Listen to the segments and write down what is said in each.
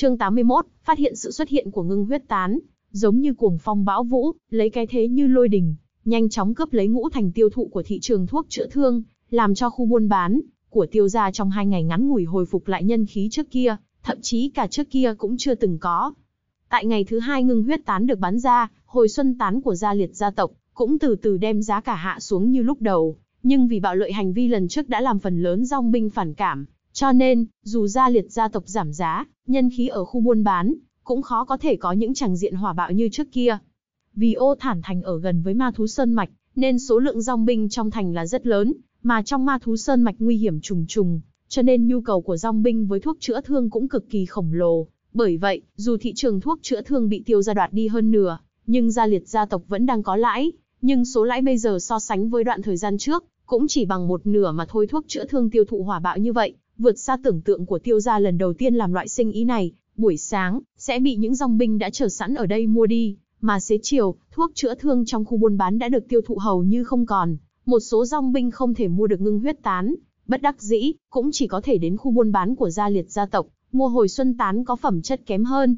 Chương 81, phát hiện sự xuất hiện của ngưng huyết tán, giống như cuồng phong bão vũ, lấy cái thế như lôi đình, nhanh chóng cướp lấy ngũ thành tiêu thụ của thị trường thuốc chữa thương, làm cho khu buôn bán của tiêu gia trong hai ngày ngắn ngủi hồi phục lại nhân khí trước kia, thậm chí cả trước kia cũng chưa từng có. Tại ngày thứ hai ngưng huyết tán được bán ra, hồi xuân tán của gia liệt gia tộc cũng từ từ đem giá cả hạ xuống như lúc đầu, nhưng vì bạo lợi hành vi lần trước đã làm phần lớn dòng binh phản cảm, cho nên, dù gia liệt gia tộc giảm giá, nhân khí ở khu buôn bán, cũng khó có thể có những chẳng diện hỏa bạo như trước kia. Vì ô thản thành ở gần với ma thú sơn mạch, nên số lượng dòng binh trong thành là rất lớn, mà trong ma thú sơn mạch nguy hiểm trùng trùng, cho nên nhu cầu của dòng binh với thuốc chữa thương cũng cực kỳ khổng lồ. Bởi vậy, dù thị trường thuốc chữa thương bị tiêu ra đoạt đi hơn nửa, nhưng gia liệt gia tộc vẫn đang có lãi, nhưng số lãi bây giờ so sánh với đoạn thời gian trước, cũng chỉ bằng một nửa mà thôi thuốc chữa thương tiêu thụ hỏa bạo như vậy, vượt xa tưởng tượng của tiêu gia lần đầu tiên làm loại sinh ý này, buổi sáng, sẽ bị những dòng binh đã chờ sẵn ở đây mua đi, mà xế chiều, thuốc chữa thương trong khu buôn bán đã được tiêu thụ hầu như không còn, một số dòng binh không thể mua được ngưng huyết tán, bất đắc dĩ, cũng chỉ có thể đến khu buôn bán của gia liệt gia tộc, mua hồi xuân tán có phẩm chất kém hơn.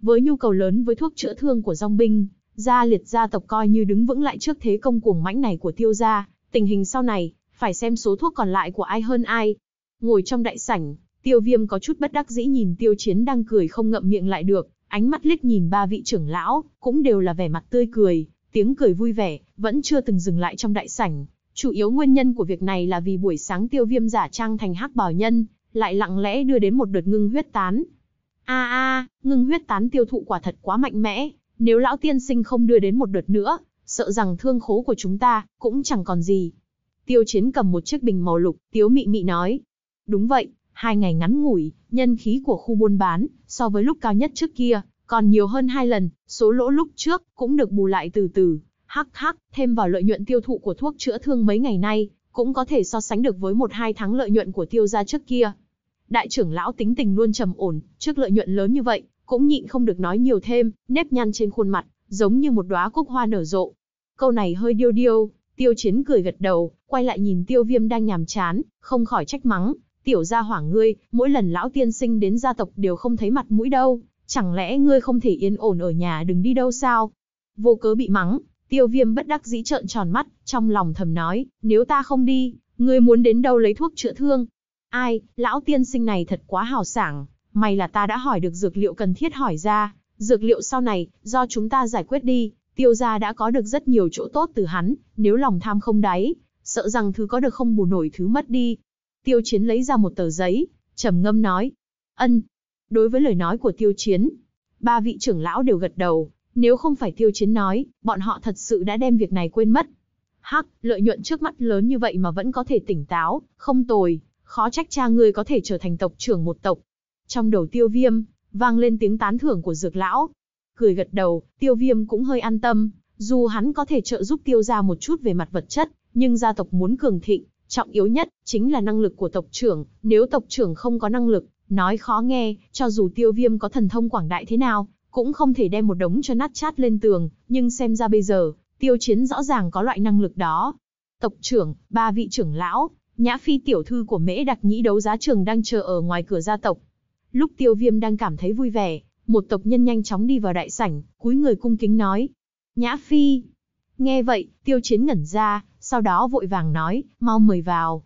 Với nhu cầu lớn với thuốc chữa thương của dòng binh, gia liệt gia tộc coi như đứng vững lại trước thế công cuồng mãnh này của tiêu gia, tình hình sau này, phải xem số thuốc còn lại của ai hơn ai, Ngồi trong đại sảnh, tiêu viêm có chút bất đắc dĩ nhìn tiêu chiến đang cười không ngậm miệng lại được, ánh mắt liếc nhìn ba vị trưởng lão, cũng đều là vẻ mặt tươi cười, tiếng cười vui vẻ, vẫn chưa từng dừng lại trong đại sảnh. Chủ yếu nguyên nhân của việc này là vì buổi sáng tiêu viêm giả trang thành hắc bảo nhân, lại lặng lẽ đưa đến một đợt ngưng huyết tán. a a ngưng huyết tán tiêu thụ quả thật quá mạnh mẽ, nếu lão tiên sinh không đưa đến một đợt nữa, sợ rằng thương khố của chúng ta, cũng chẳng còn gì. Tiêu chiến cầm một chiếc bình màu lục, tiếu mị mị nói, Đúng vậy, hai ngày ngắn ngủi, nhân khí của khu buôn bán, so với lúc cao nhất trước kia, còn nhiều hơn hai lần, số lỗ lúc trước cũng được bù lại từ từ. Hắc hắc, thêm vào lợi nhuận tiêu thụ của thuốc chữa thương mấy ngày nay, cũng có thể so sánh được với một hai tháng lợi nhuận của tiêu gia trước kia. Đại trưởng lão tính tình luôn trầm ổn, trước lợi nhuận lớn như vậy, cũng nhịn không được nói nhiều thêm, nếp nhăn trên khuôn mặt, giống như một đóa cúc hoa nở rộ. Câu này hơi điêu điêu, tiêu chiến cười gật đầu, quay lại nhìn tiêu viêm đang nhàm chán, không khỏi trách mắng, tiểu gia hỏa ngươi, mỗi lần lão tiên sinh đến gia tộc đều không thấy mặt mũi đâu, chẳng lẽ ngươi không thể yên ổn ở nhà đừng đi đâu sao? Vô cớ bị mắng, tiêu viêm bất đắc dĩ trợn tròn mắt, trong lòng thầm nói, nếu ta không đi, ngươi muốn đến đâu lấy thuốc chữa thương? Ai, lão tiên sinh này thật quá hào sảng, may là ta đã hỏi được dược liệu cần thiết hỏi ra, dược liệu sau này, do chúng ta giải quyết đi, tiêu gia đã có được rất nhiều chỗ tốt từ hắn, nếu lòng tham không đáy, sợ rằng thứ có được không bù nổi thứ mất đi, Tiêu Chiến lấy ra một tờ giấy, trầm ngâm nói. Ân. Đối với lời nói của Tiêu Chiến, ba vị trưởng lão đều gật đầu, nếu không phải Tiêu Chiến nói, bọn họ thật sự đã đem việc này quên mất. Hắc, lợi nhuận trước mắt lớn như vậy mà vẫn có thể tỉnh táo, không tồi, khó trách cha ngươi có thể trở thành tộc trưởng một tộc. Trong đầu Tiêu Viêm, vang lên tiếng tán thưởng của Dược Lão. Cười gật đầu, Tiêu Viêm cũng hơi an tâm, dù hắn có thể trợ giúp Tiêu ra một chút về mặt vật chất, nhưng gia tộc muốn cường thịnh, Trọng yếu nhất chính là năng lực của tộc trưởng, nếu tộc trưởng không có năng lực, nói khó nghe, cho dù tiêu viêm có thần thông quảng đại thế nào, cũng không thể đem một đống cho nát chát lên tường, nhưng xem ra bây giờ, tiêu chiến rõ ràng có loại năng lực đó. Tộc trưởng, ba vị trưởng lão, nhã phi tiểu thư của mễ đặc nhĩ đấu giá trường đang chờ ở ngoài cửa gia tộc. Lúc tiêu viêm đang cảm thấy vui vẻ, một tộc nhân nhanh chóng đi vào đại sảnh, cúi người cung kính nói. Nhã phi. Nghe vậy, tiêu chiến ngẩn ra, sau đó vội vàng nói, mau mời vào.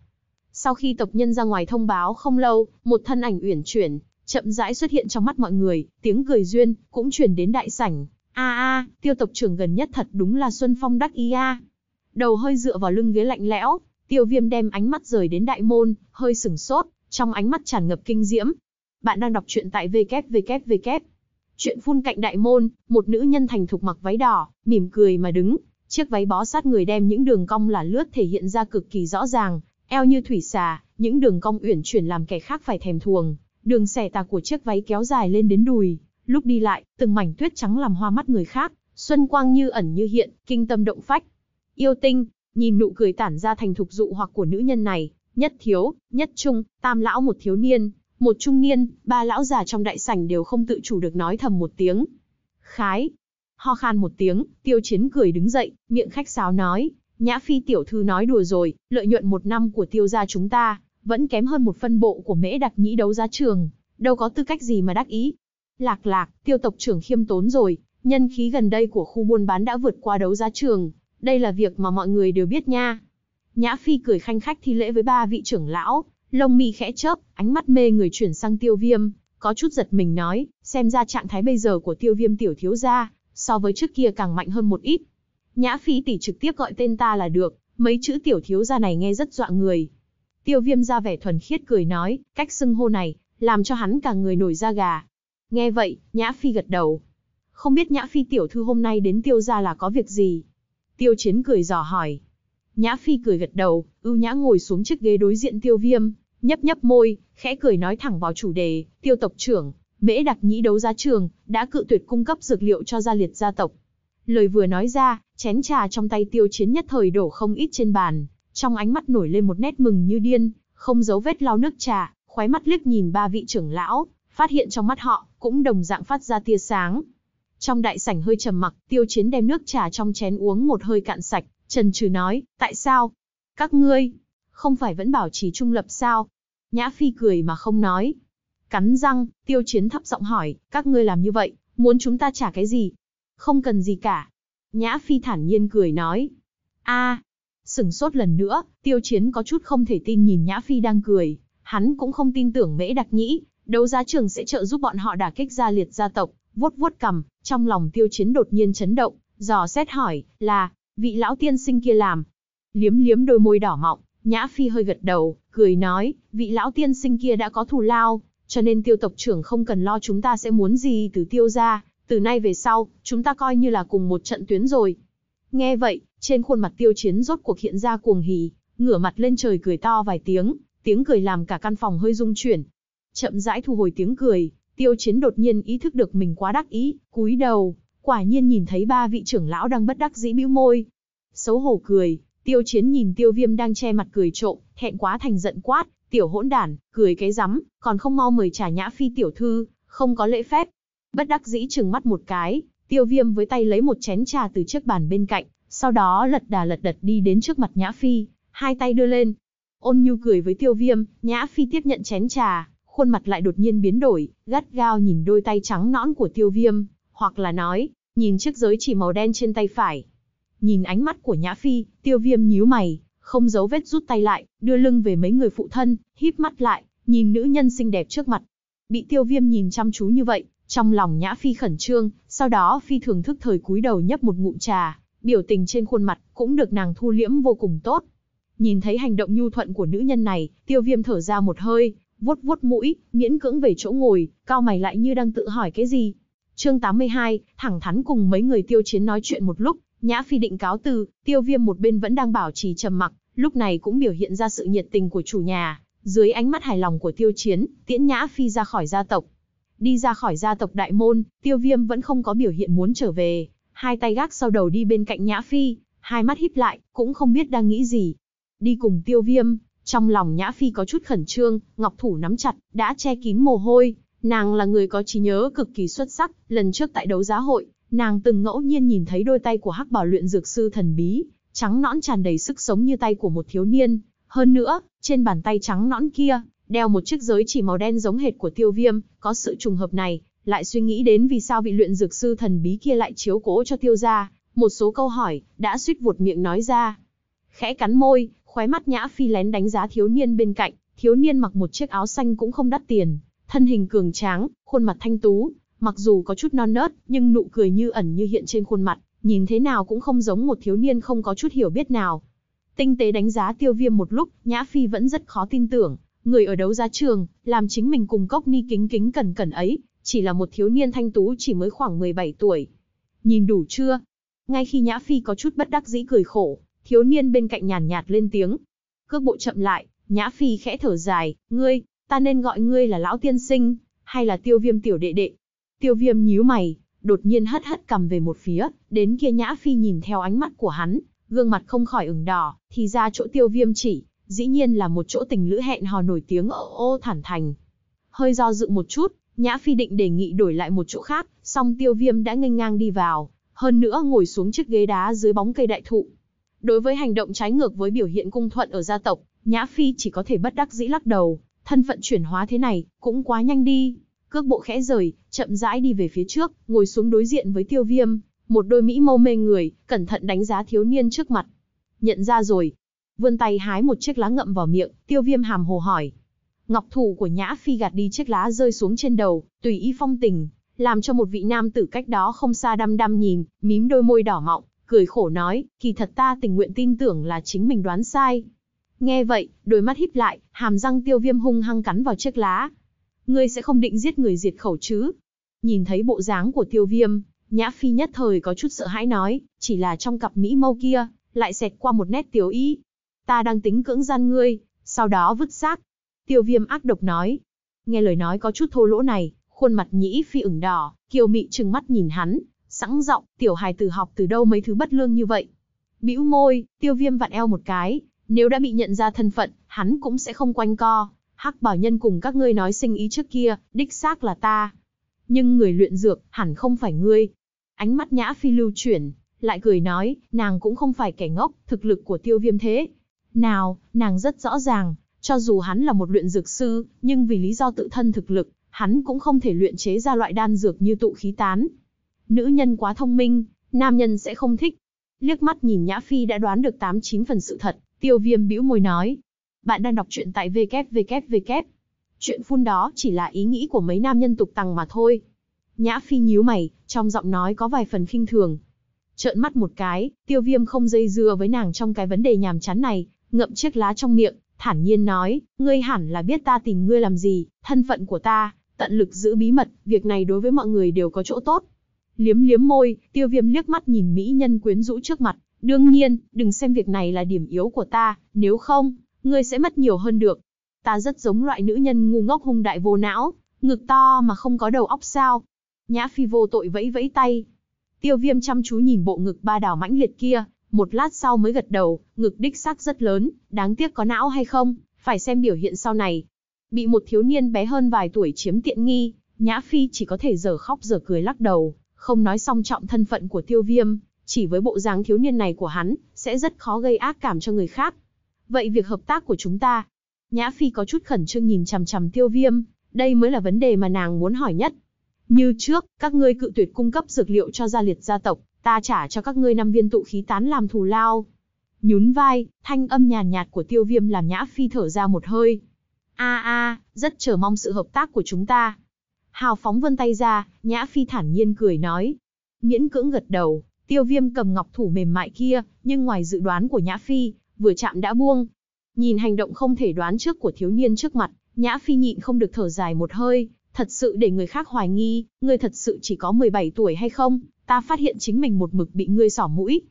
Sau khi tộc nhân ra ngoài thông báo không lâu, một thân ảnh uyển chuyển, chậm rãi xuất hiện trong mắt mọi người, tiếng cười duyên cũng truyền đến đại sảnh. A a, tiêu tộc trưởng gần nhất thật đúng là Xuân Phong đắc ý a. Đầu hơi dựa vào lưng ghế lạnh lẽo, Tiêu Viêm đem ánh mắt rời đến đại môn, hơi sừng sốt, trong ánh mắt tràn ngập kinh diễm. Bạn đang đọc truyện tại www. Chuyện phun cạnh đại môn, một nữ nhân thành thục mặc váy đỏ, mỉm cười mà đứng, Chiếc váy bó sát người đem những đường cong là lướt thể hiện ra cực kỳ rõ ràng, eo như thủy xà, những đường cong uyển chuyển làm kẻ khác phải thèm thuồng. Đường xẻ tà của chiếc váy kéo dài lên đến đùi, lúc đi lại, từng mảnh tuyết trắng làm hoa mắt người khác, xuân quang như ẩn như hiện, kinh tâm động phách. Yêu tinh, nhìn nụ cười tản ra thành thục dụ hoặc của nữ nhân này, nhất thiếu, nhất trung, tam lão một thiếu niên, một trung niên, ba lão già trong đại sảnh đều không tự chủ được nói thầm một tiếng. Khái, ho khan một tiếng, tiêu chiến cười đứng dậy, miệng khách sáo nói, nhã phi tiểu thư nói đùa rồi, lợi nhuận một năm của tiêu gia chúng ta, vẫn kém hơn một phân bộ của mễ đặc nhĩ đấu giá trường, đâu có tư cách gì mà đắc ý. Lạc lạc, tiêu tộc trưởng khiêm tốn rồi, nhân khí gần đây của khu buôn bán đã vượt qua đấu giá trường, đây là việc mà mọi người đều biết nha. Nhã Phi cười khanh khách thi lễ với ba vị trưởng lão, lông mi khẽ chớp, ánh mắt mê người chuyển sang tiêu viêm, có chút giật mình nói, xem ra trạng thái bây giờ của tiêu viêm tiểu thiếu gia, so với trước kia càng mạnh hơn một ít. Nhã Phi tỷ trực tiếp gọi tên ta là được, mấy chữ tiểu thiếu gia này nghe rất dọa người. Tiêu Viêm ra vẻ thuần khiết cười nói, cách xưng hô này, làm cho hắn cả người nổi da gà. Nghe vậy, Nhã Phi gật đầu. Không biết Nhã Phi tiểu thư hôm nay đến tiêu gia là có việc gì? Tiêu Chiến cười dò hỏi. Nhã Phi cười gật đầu, ưu nhã ngồi xuống chiếc ghế đối diện tiêu viêm, nhấp nhấp môi, khẽ cười nói thẳng vào chủ đề, tiêu tộc trưởng, Mễ Đặc Nhĩ đấu giá trường, đã cự tuyệt cung cấp dược liệu cho gia liệt gia tộc. Lời vừa nói ra, chén trà trong tay tiêu chiến nhất thời đổ không ít trên bàn, trong ánh mắt nổi lên một nét mừng như điên, không giấu vết lau nước trà, khóe mắt liếc nhìn ba vị trưởng lão, phát hiện trong mắt họ, cũng đồng dạng phát ra tia sáng. Trong đại sảnh hơi trầm mặc, tiêu chiến đem nước trà trong chén uống một hơi cạn sạch, trần trừ nói, tại sao? Các ngươi, không phải vẫn bảo trì trung lập sao? Nhã Phi cười mà không nói, Cắn răng, tiêu chiến thấp giọng hỏi, các ngươi làm như vậy, muốn chúng ta trả cái gì? Không cần gì cả. Nhã Phi thản nhiên cười nói. a à, sửng sốt lần nữa, tiêu chiến có chút không thể tin nhìn Nhã Phi đang cười. Hắn cũng không tin tưởng mễ đặc nhĩ, đấu giá trường sẽ trợ giúp bọn họ đả kích gia liệt gia tộc, vuốt vuốt cầm, trong lòng tiêu chiến đột nhiên chấn động, dò xét hỏi, là, vị lão tiên sinh kia làm. Liếm liếm đôi môi đỏ mọng, Nhã Phi hơi gật đầu, cười nói, vị lão tiên sinh kia đã có thù lao, cho nên tiêu tộc trưởng không cần lo chúng ta sẽ muốn gì từ tiêu ra, từ nay về sau, chúng ta coi như là cùng một trận tuyến rồi. Nghe vậy, trên khuôn mặt tiêu chiến rốt cuộc hiện ra cuồng hỉ, ngửa mặt lên trời cười to vài tiếng, tiếng cười làm cả căn phòng hơi rung chuyển. Chậm rãi thu hồi tiếng cười, tiêu chiến đột nhiên ý thức được mình quá đắc ý, cúi đầu, quả nhiên nhìn thấy ba vị trưởng lão đang bất đắc dĩ bĩu môi. Xấu hổ cười, Tiêu chiến nhìn tiêu viêm đang che mặt cười trộm, thẹn quá thành giận quát, tiểu hỗn đản, cười cái rắm, còn không mau mời trà nhã phi tiểu thư, không có lễ phép. Bất đắc dĩ trừng mắt một cái, tiêu viêm với tay lấy một chén trà từ chiếc bàn bên cạnh, sau đó lật đà lật đật đi đến trước mặt nhã phi, hai tay đưa lên. Ôn nhu cười với tiêu viêm, nhã phi tiếp nhận chén trà, khuôn mặt lại đột nhiên biến đổi, gắt gao nhìn đôi tay trắng nõn của tiêu viêm, hoặc là nói, nhìn chiếc giới chỉ màu đen trên tay phải, Nhìn ánh mắt của Nhã Phi, tiêu viêm nhíu mày, không giấu vết rút tay lại, đưa lưng về mấy người phụ thân, híp mắt lại, nhìn nữ nhân xinh đẹp trước mặt. Bị tiêu viêm nhìn chăm chú như vậy, trong lòng Nhã Phi khẩn trương, sau đó Phi thường thức thời cúi đầu nhấp một ngụm trà, biểu tình trên khuôn mặt cũng được nàng thu liễm vô cùng tốt. Nhìn thấy hành động nhu thuận của nữ nhân này, tiêu viêm thở ra một hơi, vuốt vuốt mũi, miễn cưỡng về chỗ ngồi, cao mày lại như đang tự hỏi cái gì. Chương 82, thẳng thắn cùng mấy người tiêu chiến nói chuyện một lúc, Nhã Phi định cáo từ, tiêu viêm một bên vẫn đang bảo trì trầm mặc, lúc này cũng biểu hiện ra sự nhiệt tình của chủ nhà. Dưới ánh mắt hài lòng của tiêu chiến, tiễn Nhã Phi ra khỏi gia tộc. Đi ra khỏi gia tộc đại môn, tiêu viêm vẫn không có biểu hiện muốn trở về. Hai tay gác sau đầu đi bên cạnh Nhã Phi, hai mắt híp lại, cũng không biết đang nghĩ gì. Đi cùng tiêu viêm, trong lòng Nhã Phi có chút khẩn trương, ngọc thủ nắm chặt, đã che kín mồ hôi. Nàng là người có trí nhớ cực kỳ xuất sắc, lần trước tại đấu giá hội, Nàng từng ngẫu nhiên nhìn thấy đôi tay của hắc bảo luyện dược sư thần bí, trắng nõn tràn đầy sức sống như tay của một thiếu niên. Hơn nữa, trên bàn tay trắng nõn kia, đeo một chiếc giới chỉ màu đen giống hệt của tiêu viêm, có sự trùng hợp này, lại suy nghĩ đến vì sao vị luyện dược sư thần bí kia lại chiếu cố cho tiêu gia, một số câu hỏi, đã suýt vụt miệng nói ra. Khẽ cắn môi, khóe mắt nhã phi lén đánh giá thiếu niên bên cạnh, thiếu niên mặc một chiếc áo xanh cũng không đắt tiền, thân hình cường tráng, khuôn mặt thanh tú, Mặc dù có chút non nớt, nhưng nụ cười như ẩn như hiện trên khuôn mặt, nhìn thế nào cũng không giống một thiếu niên không có chút hiểu biết nào. Tinh tế đánh giá tiêu viêm một lúc, Nhã Phi vẫn rất khó tin tưởng, người ở đấu giá trường, làm chính mình cùng cốc ni kính kính cẩn cẩn ấy, chỉ là một thiếu niên thanh tú chỉ mới khoảng 17 tuổi. Nhìn đủ chưa? Ngay khi Nhã Phi có chút bất đắc dĩ cười khổ, thiếu niên bên cạnh nhàn nhạt lên tiếng. Cước bộ chậm lại, Nhã Phi khẽ thở dài, ngươi, ta nên gọi ngươi là lão tiên sinh, hay là tiêu viêm tiểu đệ đệ. Tiêu viêm nhíu mày, đột nhiên hất hất cầm về một phía, đến kia nhã phi nhìn theo ánh mắt của hắn, gương mặt không khỏi ửng đỏ, thì ra chỗ tiêu viêm chỉ, dĩ nhiên là một chỗ tình lữ hẹn hò nổi tiếng ở ô thản thành. Hơi do dự một chút, nhã phi định đề nghị đổi lại một chỗ khác, song tiêu viêm đã nghênh ngang đi vào, hơn nữa ngồi xuống chiếc ghế đá dưới bóng cây đại thụ. Đối với hành động trái ngược với biểu hiện cung thuận ở gia tộc, Nhã Phi chỉ có thể bất đắc dĩ lắc đầu, thân phận chuyển hóa thế này, cũng quá nhanh đi cước bộ khẽ rời, chậm rãi đi về phía trước, ngồi xuống đối diện với tiêu viêm, một đôi mỹ mâu mê người, cẩn thận đánh giá thiếu niên trước mặt. Nhận ra rồi. Vươn tay hái một chiếc lá ngậm vào miệng, tiêu viêm hàm hồ hỏi. Ngọc thủ của nhã phi gạt đi chiếc lá rơi xuống trên đầu, tùy ý phong tình, làm cho một vị nam tử cách đó không xa đăm đăm nhìn, mím đôi môi đỏ mọng, cười khổ nói, kỳ thật ta tình nguyện tin tưởng là chính mình đoán sai. Nghe vậy, đôi mắt híp lại, hàm răng tiêu viêm hung hăng cắn vào chiếc lá, ngươi sẽ không định giết người diệt khẩu chứ? Nhìn thấy bộ dáng của tiêu viêm, nhã phi nhất thời có chút sợ hãi nói, chỉ là trong cặp mỹ mâu kia, lại xẹt qua một nét tiểu ý. Ta đang tính cưỡng gian ngươi, sau đó vứt xác. Tiêu viêm ác độc nói. Nghe lời nói có chút thô lỗ này, khuôn mặt nhĩ phi ửng đỏ, kiều mị trừng mắt nhìn hắn, sẵn giọng tiểu hài tử học từ đâu mấy thứ bất lương như vậy. Bĩu môi, tiêu viêm vặn eo một cái, nếu đã bị nhận ra thân phận, hắn cũng sẽ không quanh co, Hắc Bảo Nhân cùng các ngươi nói sinh ý trước kia, đích xác là ta. Nhưng người luyện dược, hẳn không phải ngươi. Ánh mắt Nhã Phi lưu chuyển, lại cười nói, nàng cũng không phải kẻ ngốc, thực lực của tiêu viêm thế. Nào, nàng rất rõ ràng, cho dù hắn là một luyện dược sư, nhưng vì lý do tự thân thực lực, hắn cũng không thể luyện chế ra loại đan dược như tụ khí tán. Nữ nhân quá thông minh, nam nhân sẽ không thích. Liếc mắt nhìn Nhã Phi đã đoán được 89 phần sự thật, tiêu viêm bĩu môi nói, bạn đang đọc truyện tại www. Chuyện phun đó chỉ là ý nghĩ của mấy nam nhân tục tằng mà thôi. Nhã Phi nhíu mày, trong giọng nói có vài phần khinh thường. Trợn mắt một cái, tiêu viêm không dây dưa với nàng trong cái vấn đề nhàm chán này, ngậm chiếc lá trong miệng, thản nhiên nói, ngươi hẳn là biết ta tìm ngươi làm gì, thân phận của ta, tận lực giữ bí mật, việc này đối với mọi người đều có chỗ tốt. Liếm liếm môi, tiêu viêm liếc mắt nhìn mỹ nhân quyến rũ trước mặt, đương nhiên, đừng xem việc này là điểm yếu của ta, nếu không, ngươi sẽ mất nhiều hơn được. Ta rất giống loại nữ nhân ngu ngốc hung đại vô não, ngực to mà không có đầu óc sao. Nhã Phi vô tội vẫy vẫy tay. Tiêu viêm chăm chú nhìn bộ ngực ba đào mãnh liệt kia, một lát sau mới gật đầu, ngực đích xác rất lớn, đáng tiếc có não hay không, phải xem biểu hiện sau này. Bị một thiếu niên bé hơn vài tuổi chiếm tiện nghi, Nhã Phi chỉ có thể giờ khóc giờ cười lắc đầu, không nói song trọng thân phận của tiêu viêm, chỉ với bộ dáng thiếu niên này của hắn, sẽ rất khó gây ác cảm cho người khác. Vậy việc hợp tác của chúng ta? Nhã Phi có chút khẩn trương nhìn chằm chằm tiêu viêm, đây mới là vấn đề mà nàng muốn hỏi nhất. Như trước, các ngươi cự tuyệt cung cấp dược liệu cho gia liệt gia tộc, ta trả cho các ngươi năm viên tụ khí tán làm thù lao. Nhún vai, thanh âm nhàn nhạt, của tiêu viêm làm Nhã Phi thở ra một hơi. A a, rất chờ mong sự hợp tác của chúng ta. Hào phóng vươn tay ra, Nhã Phi thản nhiên cười nói. Miễn cưỡng gật đầu, tiêu viêm cầm ngọc thủ mềm mại kia, nhưng ngoài dự đoán của Nhã Phi, vừa chạm đã buông. Nhìn hành động không thể đoán trước của thiếu niên trước mặt, Nhã Phi nhịn không được thở dài một hơi, thật sự để người khác hoài nghi, ngươi thật sự chỉ có 17 tuổi hay không, ta phát hiện chính mình một mực bị ngươi sỏ mũi.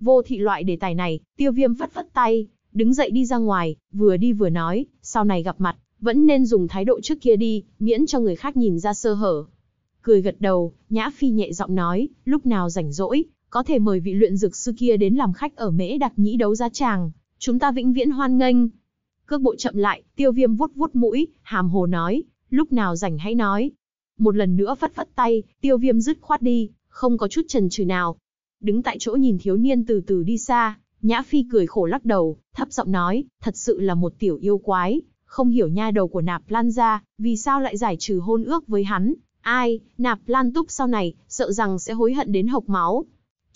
Vô thị loại đề tài này, tiêu viêm phất phất tay, đứng dậy đi ra ngoài, vừa đi vừa nói, sau này gặp mặt, vẫn nên dùng thái độ trước kia đi, miễn cho người khác nhìn ra sơ hở. Cười gật đầu, Nhã Phi nhẹ giọng nói, lúc nào rảnh rỗi, có thể mời vị luyện dược sư kia đến làm khách ở mễ đặc nhĩ đấu gia tràng, chúng ta vĩnh viễn hoan nghênh. Cước bộ chậm lại, tiêu viêm vuốt vuốt mũi, hàm hồ nói, lúc nào rảnh hãy nói. Một lần nữa phất phất tay, tiêu viêm dứt khoát đi, không có chút trần trừ nào. Đứng tại chỗ nhìn thiếu niên từ từ đi xa, Nhã Phi cười khổ lắc đầu, thấp giọng nói, thật sự là một tiểu yêu quái, không hiểu nha đầu của Nạp Lan ra, vì sao lại giải trừ hôn ước với hắn. Ai, Nạp Lan túc sau này, sợ rằng sẽ hối hận đến hộc máu.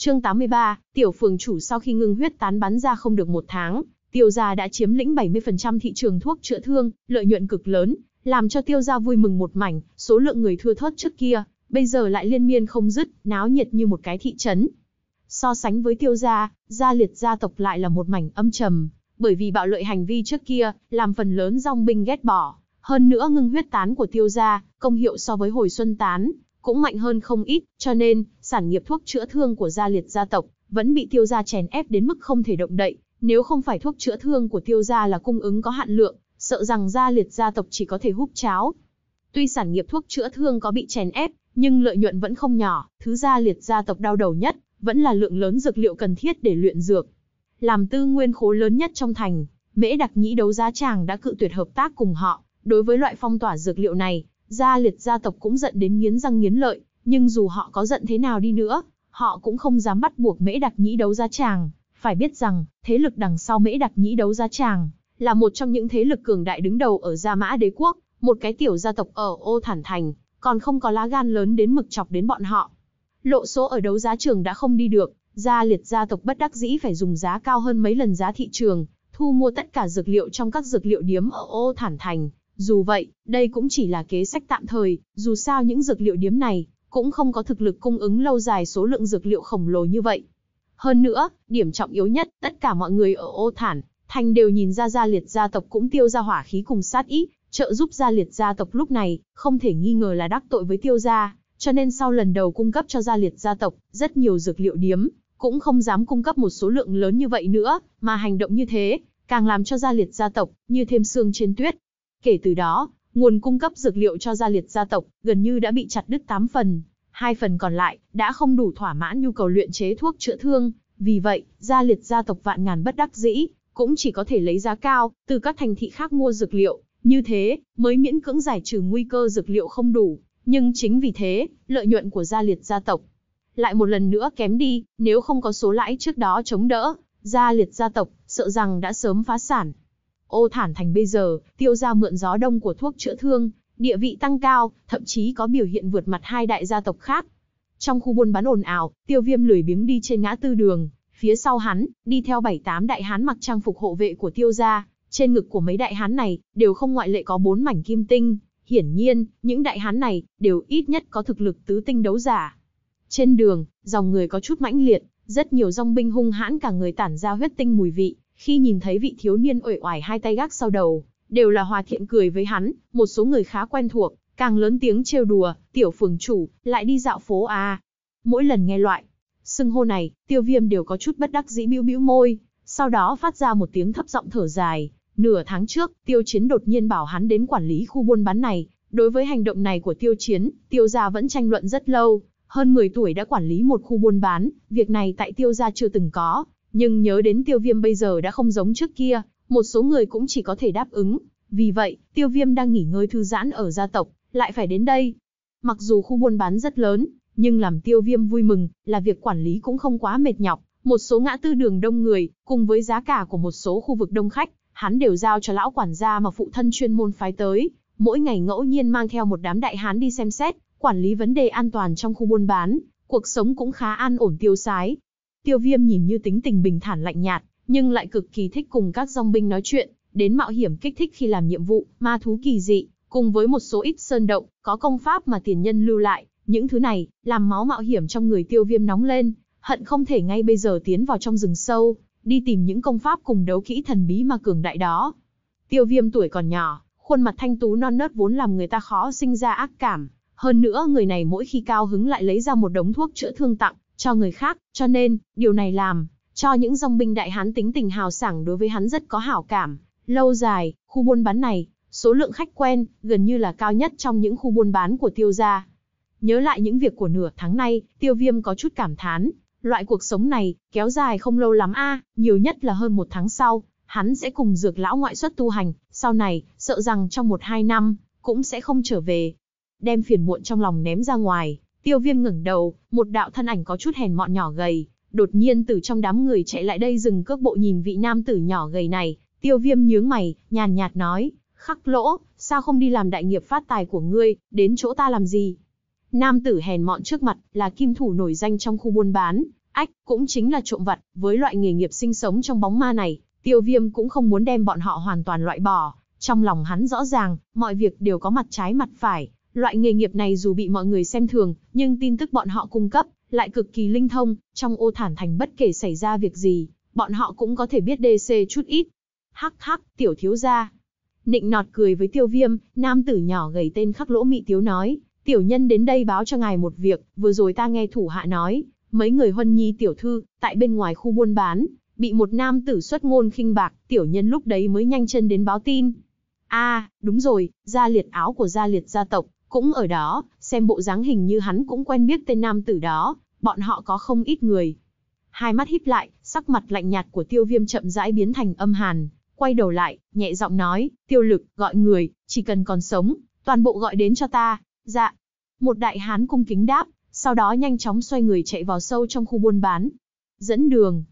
Chương 83, tiểu phường chủ sau khi ngưng huyết tán bắn ra không được một tháng, tiêu gia đã chiếm lĩnh 70% thị trường thuốc chữa thương, lợi nhuận cực lớn, làm cho tiêu gia vui mừng một mảnh, số lượng người thưa thớt trước kia, bây giờ lại liên miên không dứt, náo nhiệt như một cái thị trấn. So sánh với tiêu gia, gia liệt gia tộc lại là một mảnh âm trầm, bởi vì bạo lợi hành vi trước kia, làm phần lớn dòng binh ghét bỏ. Hơn nữa ngưng huyết tán của tiêu gia, công hiệu so với hồi xuân tán, cũng mạnh hơn không ít, cho nên, sản nghiệp thuốc chữa thương của gia liệt gia tộc vẫn bị tiêu gia chèn ép đến mức không thể động đậy, nếu không phải thuốc chữa thương của tiêu gia là cung ứng có hạn lượng, sợ rằng gia liệt gia tộc chỉ có thể hút cháo. Tuy sản nghiệp thuốc chữa thương có bị chèn ép, nhưng lợi nhuận vẫn không nhỏ, thứ gia liệt gia tộc đau đầu nhất, vẫn là lượng lớn dược liệu cần thiết để luyện dược. Làm tư nguyên khố lớn nhất trong thành, mễ đặc nhĩ đấu giá tràng đã cự tuyệt hợp tác cùng họ, đối với loại phong tỏa dược liệu này, gia liệt gia tộc cũng giận đến nghiến răng nghiến lợi, nhưng dù họ có giận thế nào đi nữa, họ cũng không dám bắt buộc Mễ Đặc Nhĩ đấu giá chàng. Phải biết rằng, thế lực đằng sau Mễ Đặc Nhĩ đấu giá chàng là một trong những thế lực cường đại đứng đầu ở Gia Mã Đế Quốc, một cái tiểu gia tộc ở Ô Thản Thành, còn không có lá gan lớn đến mực chọc đến bọn họ. Lộ số ở đấu giá trường đã không đi được, gia liệt gia tộc bất đắc dĩ phải dùng giá cao hơn mấy lần giá thị trường, thu mua tất cả dược liệu trong các dược liệu điếm ở Ô Thản Thành. Dù vậy, đây cũng chỉ là kế sách tạm thời, dù sao những dược liệu điếm này cũng không có thực lực cung ứng lâu dài số lượng dược liệu khổng lồ như vậy. Hơn nữa, điểm trọng yếu nhất, tất cả mọi người ở ô thản, thành đều nhìn ra gia liệt gia tộc cũng tiêu ra hỏa khí cùng sát ý, trợ giúp gia liệt gia tộc lúc này, không thể nghi ngờ là đắc tội với tiêu gia, cho nên sau lần đầu cung cấp cho gia liệt gia tộc, rất nhiều dược liệu điếm, cũng không dám cung cấp một số lượng lớn như vậy nữa, mà hành động như thế, càng làm cho gia liệt gia tộc, như thêm xương trên tuyết. Kể từ đó, Nguồn cung cấp dược liệu cho gia liệt gia tộc gần như đã bị chặt đứt 8 phần, hai phần còn lại đã không đủ thỏa mãn nhu cầu luyện chế thuốc chữa thương, vì vậy, gia liệt gia tộc vạn ngàn bất đắc dĩ, cũng chỉ có thể lấy giá cao từ các thành thị khác mua dược liệu, như thế mới miễn cưỡng giải trừ nguy cơ dược liệu không đủ, nhưng chính vì thế, lợi nhuận của gia liệt gia tộc lại một lần nữa kém đi, nếu không có số lãi trước đó chống đỡ, gia liệt gia tộc sợ rằng đã sớm phá sản. Ô Thản Thành bây giờ, tiêu gia mượn gió đông của thuốc chữa thương, địa vị tăng cao, thậm chí có biểu hiện vượt mặt hai đại gia tộc khác. Trong khu buôn bán ồn ào, tiêu viêm lười biếng đi trên ngã tư đường, phía sau hắn, đi theo bảy tám đại hán mặc trang phục hộ vệ của tiêu gia, trên ngực của mấy đại hán này, đều không ngoại lệ có bốn mảnh kim tinh. Hiển nhiên, những đại hán này, đều ít nhất có thực lực tứ tinh đấu giả. Trên đường, dòng người có chút mãnh liệt, rất nhiều dòng binh hung hãn cả người tản ra huyết tinh mùi vị, khi nhìn thấy vị thiếu niên uể oải hai tay gác sau đầu, đều là hòa thiện cười với hắn, một số người khá quen thuộc, càng lớn tiếng trêu đùa, tiểu phường chủ, lại đi dạo phố à. Mỗi lần nghe loại, xưng hô này, tiêu viêm đều có chút bất đắc dĩ bĩu bĩu môi, sau đó phát ra một tiếng thấp giọng thở dài. Nửa tháng trước, tiêu chiến đột nhiên bảo hắn đến quản lý khu buôn bán này, đối với hành động này của tiêu chiến, tiêu gia vẫn tranh luận rất lâu, hơn 10 tuổi đã quản lý một khu buôn bán, việc này tại tiêu gia chưa từng có, nhưng nhớ đến tiêu viêm bây giờ đã không giống trước kia, một số người cũng chỉ có thể đáp ứng. Vì vậy, tiêu viêm đang nghỉ ngơi thư giãn ở gia tộc, lại phải đến đây. Mặc dù khu buôn bán rất lớn, nhưng làm tiêu viêm vui mừng là việc quản lý cũng không quá mệt nhọc. Một số ngã tư đường đông người, cùng với giá cả của một số khu vực đông khách, hắn đều giao cho lão quản gia mà phụ thân chuyên môn phái tới. Mỗi ngày ngẫu nhiên mang theo một đám đại hán đi xem xét, quản lý vấn đề an toàn trong khu buôn bán, cuộc sống cũng khá an ổn tiêu sái, Tiêu Viêm nhìn như tính tình bình thản lạnh nhạt, nhưng lại cực kỳ thích cùng các dòng binh nói chuyện, đến mạo hiểm kích thích khi làm nhiệm vụ, ma thú kỳ dị, cùng với một số ít sơn động, có công pháp mà tiền nhân lưu lại, những thứ này, làm máu mạo hiểm trong người Tiêu Viêm nóng lên, hận không thể ngay bây giờ tiến vào trong rừng sâu, đi tìm những công pháp cùng đấu kỹ thần bí mà cường đại đó. Tiêu Viêm tuổi còn nhỏ, khuôn mặt thanh tú non nớt vốn làm người ta khó sinh ra ác cảm, hơn nữa người này mỗi khi cao hứng lại lấy ra một đống thuốc chữa thương tặng, cho người khác, cho nên, điều này làm, cho những dòng binh đại hán tính tình hào sảng đối với hắn rất có hảo cảm. Lâu dài, khu buôn bán này, số lượng khách quen, gần như là cao nhất trong những khu buôn bán của tiêu gia. Nhớ lại những việc của nửa tháng nay, tiêu viêm có chút cảm thán. Loại cuộc sống này, kéo dài không lâu lắm a nhiều nhất là hơn một tháng sau, hắn sẽ cùng dược lão ngoại xuất tu hành, sau này, sợ rằng trong một hai năm, cũng sẽ không trở về. Đem phiền muộn trong lòng ném ra ngoài, Tiêu viêm ngẩng đầu, một đạo thân ảnh có chút hèn mọn nhỏ gầy, đột nhiên từ trong đám người chạy lại đây dừng cước bộ nhìn vị nam tử nhỏ gầy này, tiêu viêm nhướng mày, nhàn nhạt nói, khắc lỗ, sao không đi làm đại nghiệp phát tài của ngươi, đến chỗ ta làm gì? Nam tử hèn mọn trước mặt là kim thủ nổi danh trong khu buôn bán, ách, cũng chính là trộm vặt, với loại nghề nghiệp sinh sống trong bóng ma này, tiêu viêm cũng không muốn đem bọn họ hoàn toàn loại bỏ, trong lòng hắn rõ ràng, mọi việc đều có mặt trái mặt phải, Loại nghề nghiệp này dù bị mọi người xem thường, nhưng tin tức bọn họ cung cấp lại cực kỳ linh thông, trong ô thản thành bất kể xảy ra việc gì, bọn họ cũng có thể biết DC chút ít. Hắc hắc, tiểu thiếu gia. Nịnh nọt cười với tiêu viêm, nam tử nhỏ gầy tên khắc lỗ mị tiếu nói, tiểu nhân đến đây báo cho ngài một việc, vừa rồi ta nghe thủ hạ nói, mấy người huân nhi tiểu thư, tại bên ngoài khu buôn bán, bị một nam tử xuất ngôn khinh bạc, tiểu nhân lúc đấy mới nhanh chân đến báo tin. a đúng rồi, gia liệt áo của gia liệt gia tộc, cũng ở đó, xem bộ dáng hình như hắn cũng quen biết tên nam tử đó, bọn họ có không ít người. Hai mắt híp lại, sắc mặt lạnh nhạt của tiêu viêm chậm rãi biến thành âm hàn, quay đầu lại, nhẹ giọng nói, tiêu lực, gọi người, chỉ cần còn sống, toàn bộ gọi đến cho ta, dạ. Một đại hán cung kính đáp, sau đó nhanh chóng xoay người chạy vào sâu trong khu buôn bán. Dẫn đường.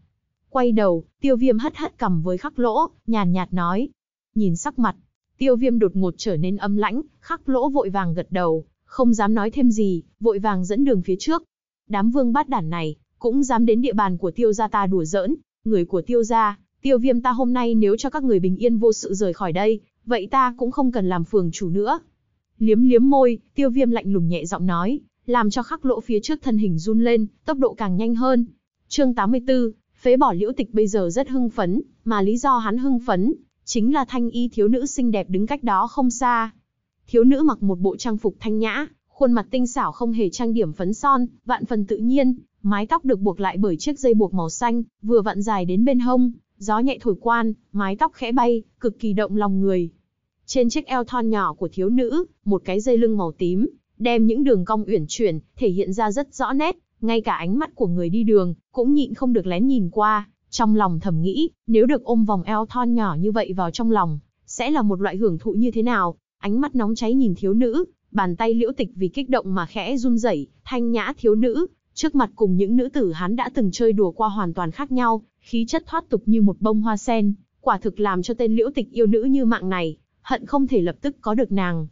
Quay đầu, tiêu viêm hất hất cầm với khắc lỗ, nhàn nhạt nói. Nhìn sắc mặt, Tiêu viêm đột ngột trở nên âm lãnh, khắc lỗ vội vàng gật đầu, không dám nói thêm gì, vội vàng dẫn đường phía trước. Đám vương bát đản này, cũng dám đến địa bàn của tiêu gia ta đùa giỡn, người của tiêu gia, tiêu viêm ta hôm nay nếu cho các người bình yên vô sự rời khỏi đây, vậy ta cũng không cần làm phường chủ nữa. Liếm liếm môi, tiêu viêm lạnh lùng nhẹ giọng nói, làm cho khắc lỗ phía trước thân hình run lên, tốc độ càng nhanh hơn. chương 84, phế bỏ liễu tịch bây giờ rất hưng phấn, mà lý do hắn hưng phấn chính là thanh y thiếu nữ xinh đẹp đứng cách đó không xa. Thiếu nữ mặc một bộ trang phục thanh nhã, khuôn mặt tinh xảo không hề trang điểm phấn son, vạn phần tự nhiên, mái tóc được buộc lại bởi chiếc dây buộc màu xanh, vừa vặn dài đến bên hông, gió nhẹ thổi quan, mái tóc khẽ bay, cực kỳ động lòng người. Trên chiếc eo thon nhỏ của thiếu nữ, một cái dây lưng màu tím, đem những đường cong uyển chuyển, thể hiện ra rất rõ nét, ngay cả ánh mắt của người đi đường, cũng nhịn không được lén nhìn qua, trong lòng thầm nghĩ, nếu được ôm vòng eo thon nhỏ như vậy vào trong lòng, sẽ là một loại hưởng thụ như thế nào? Ánh mắt nóng cháy nhìn thiếu nữ, bàn tay liễu tịch vì kích động mà khẽ run rẩy, thanh nhã thiếu nữ, trước mặt cùng những nữ tử hắn đã từng chơi đùa qua hoàn toàn khác nhau, khí chất thoát tục như một bông hoa sen, quả thực làm cho tên liễu tịch yêu nữ như mạng này, hận không thể lập tức có được nàng.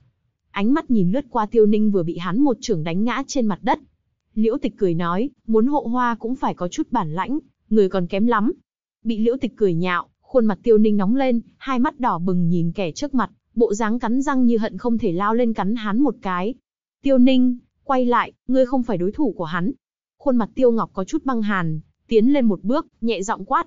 Ánh mắt nhìn lướt qua tiêu ninh vừa bị hắn một trưởng đánh ngã trên mặt đất. Liễu tịch cười nói, muốn hộ hoa cũng phải có chút bản lãnh, người còn kém lắm. Bị liễu tịch cười nhạo, khuôn mặt tiêu ninh nóng lên, hai mắt đỏ bừng nhìn kẻ trước mặt, bộ dáng cắn răng như hận không thể lao lên cắn hắn một cái. Tiêu ninh, quay lại, ngươi không phải đối thủ của hắn. Khuôn mặt tiêu ngọc có chút băng hàn, tiến lên một bước, nhẹ giọng quát.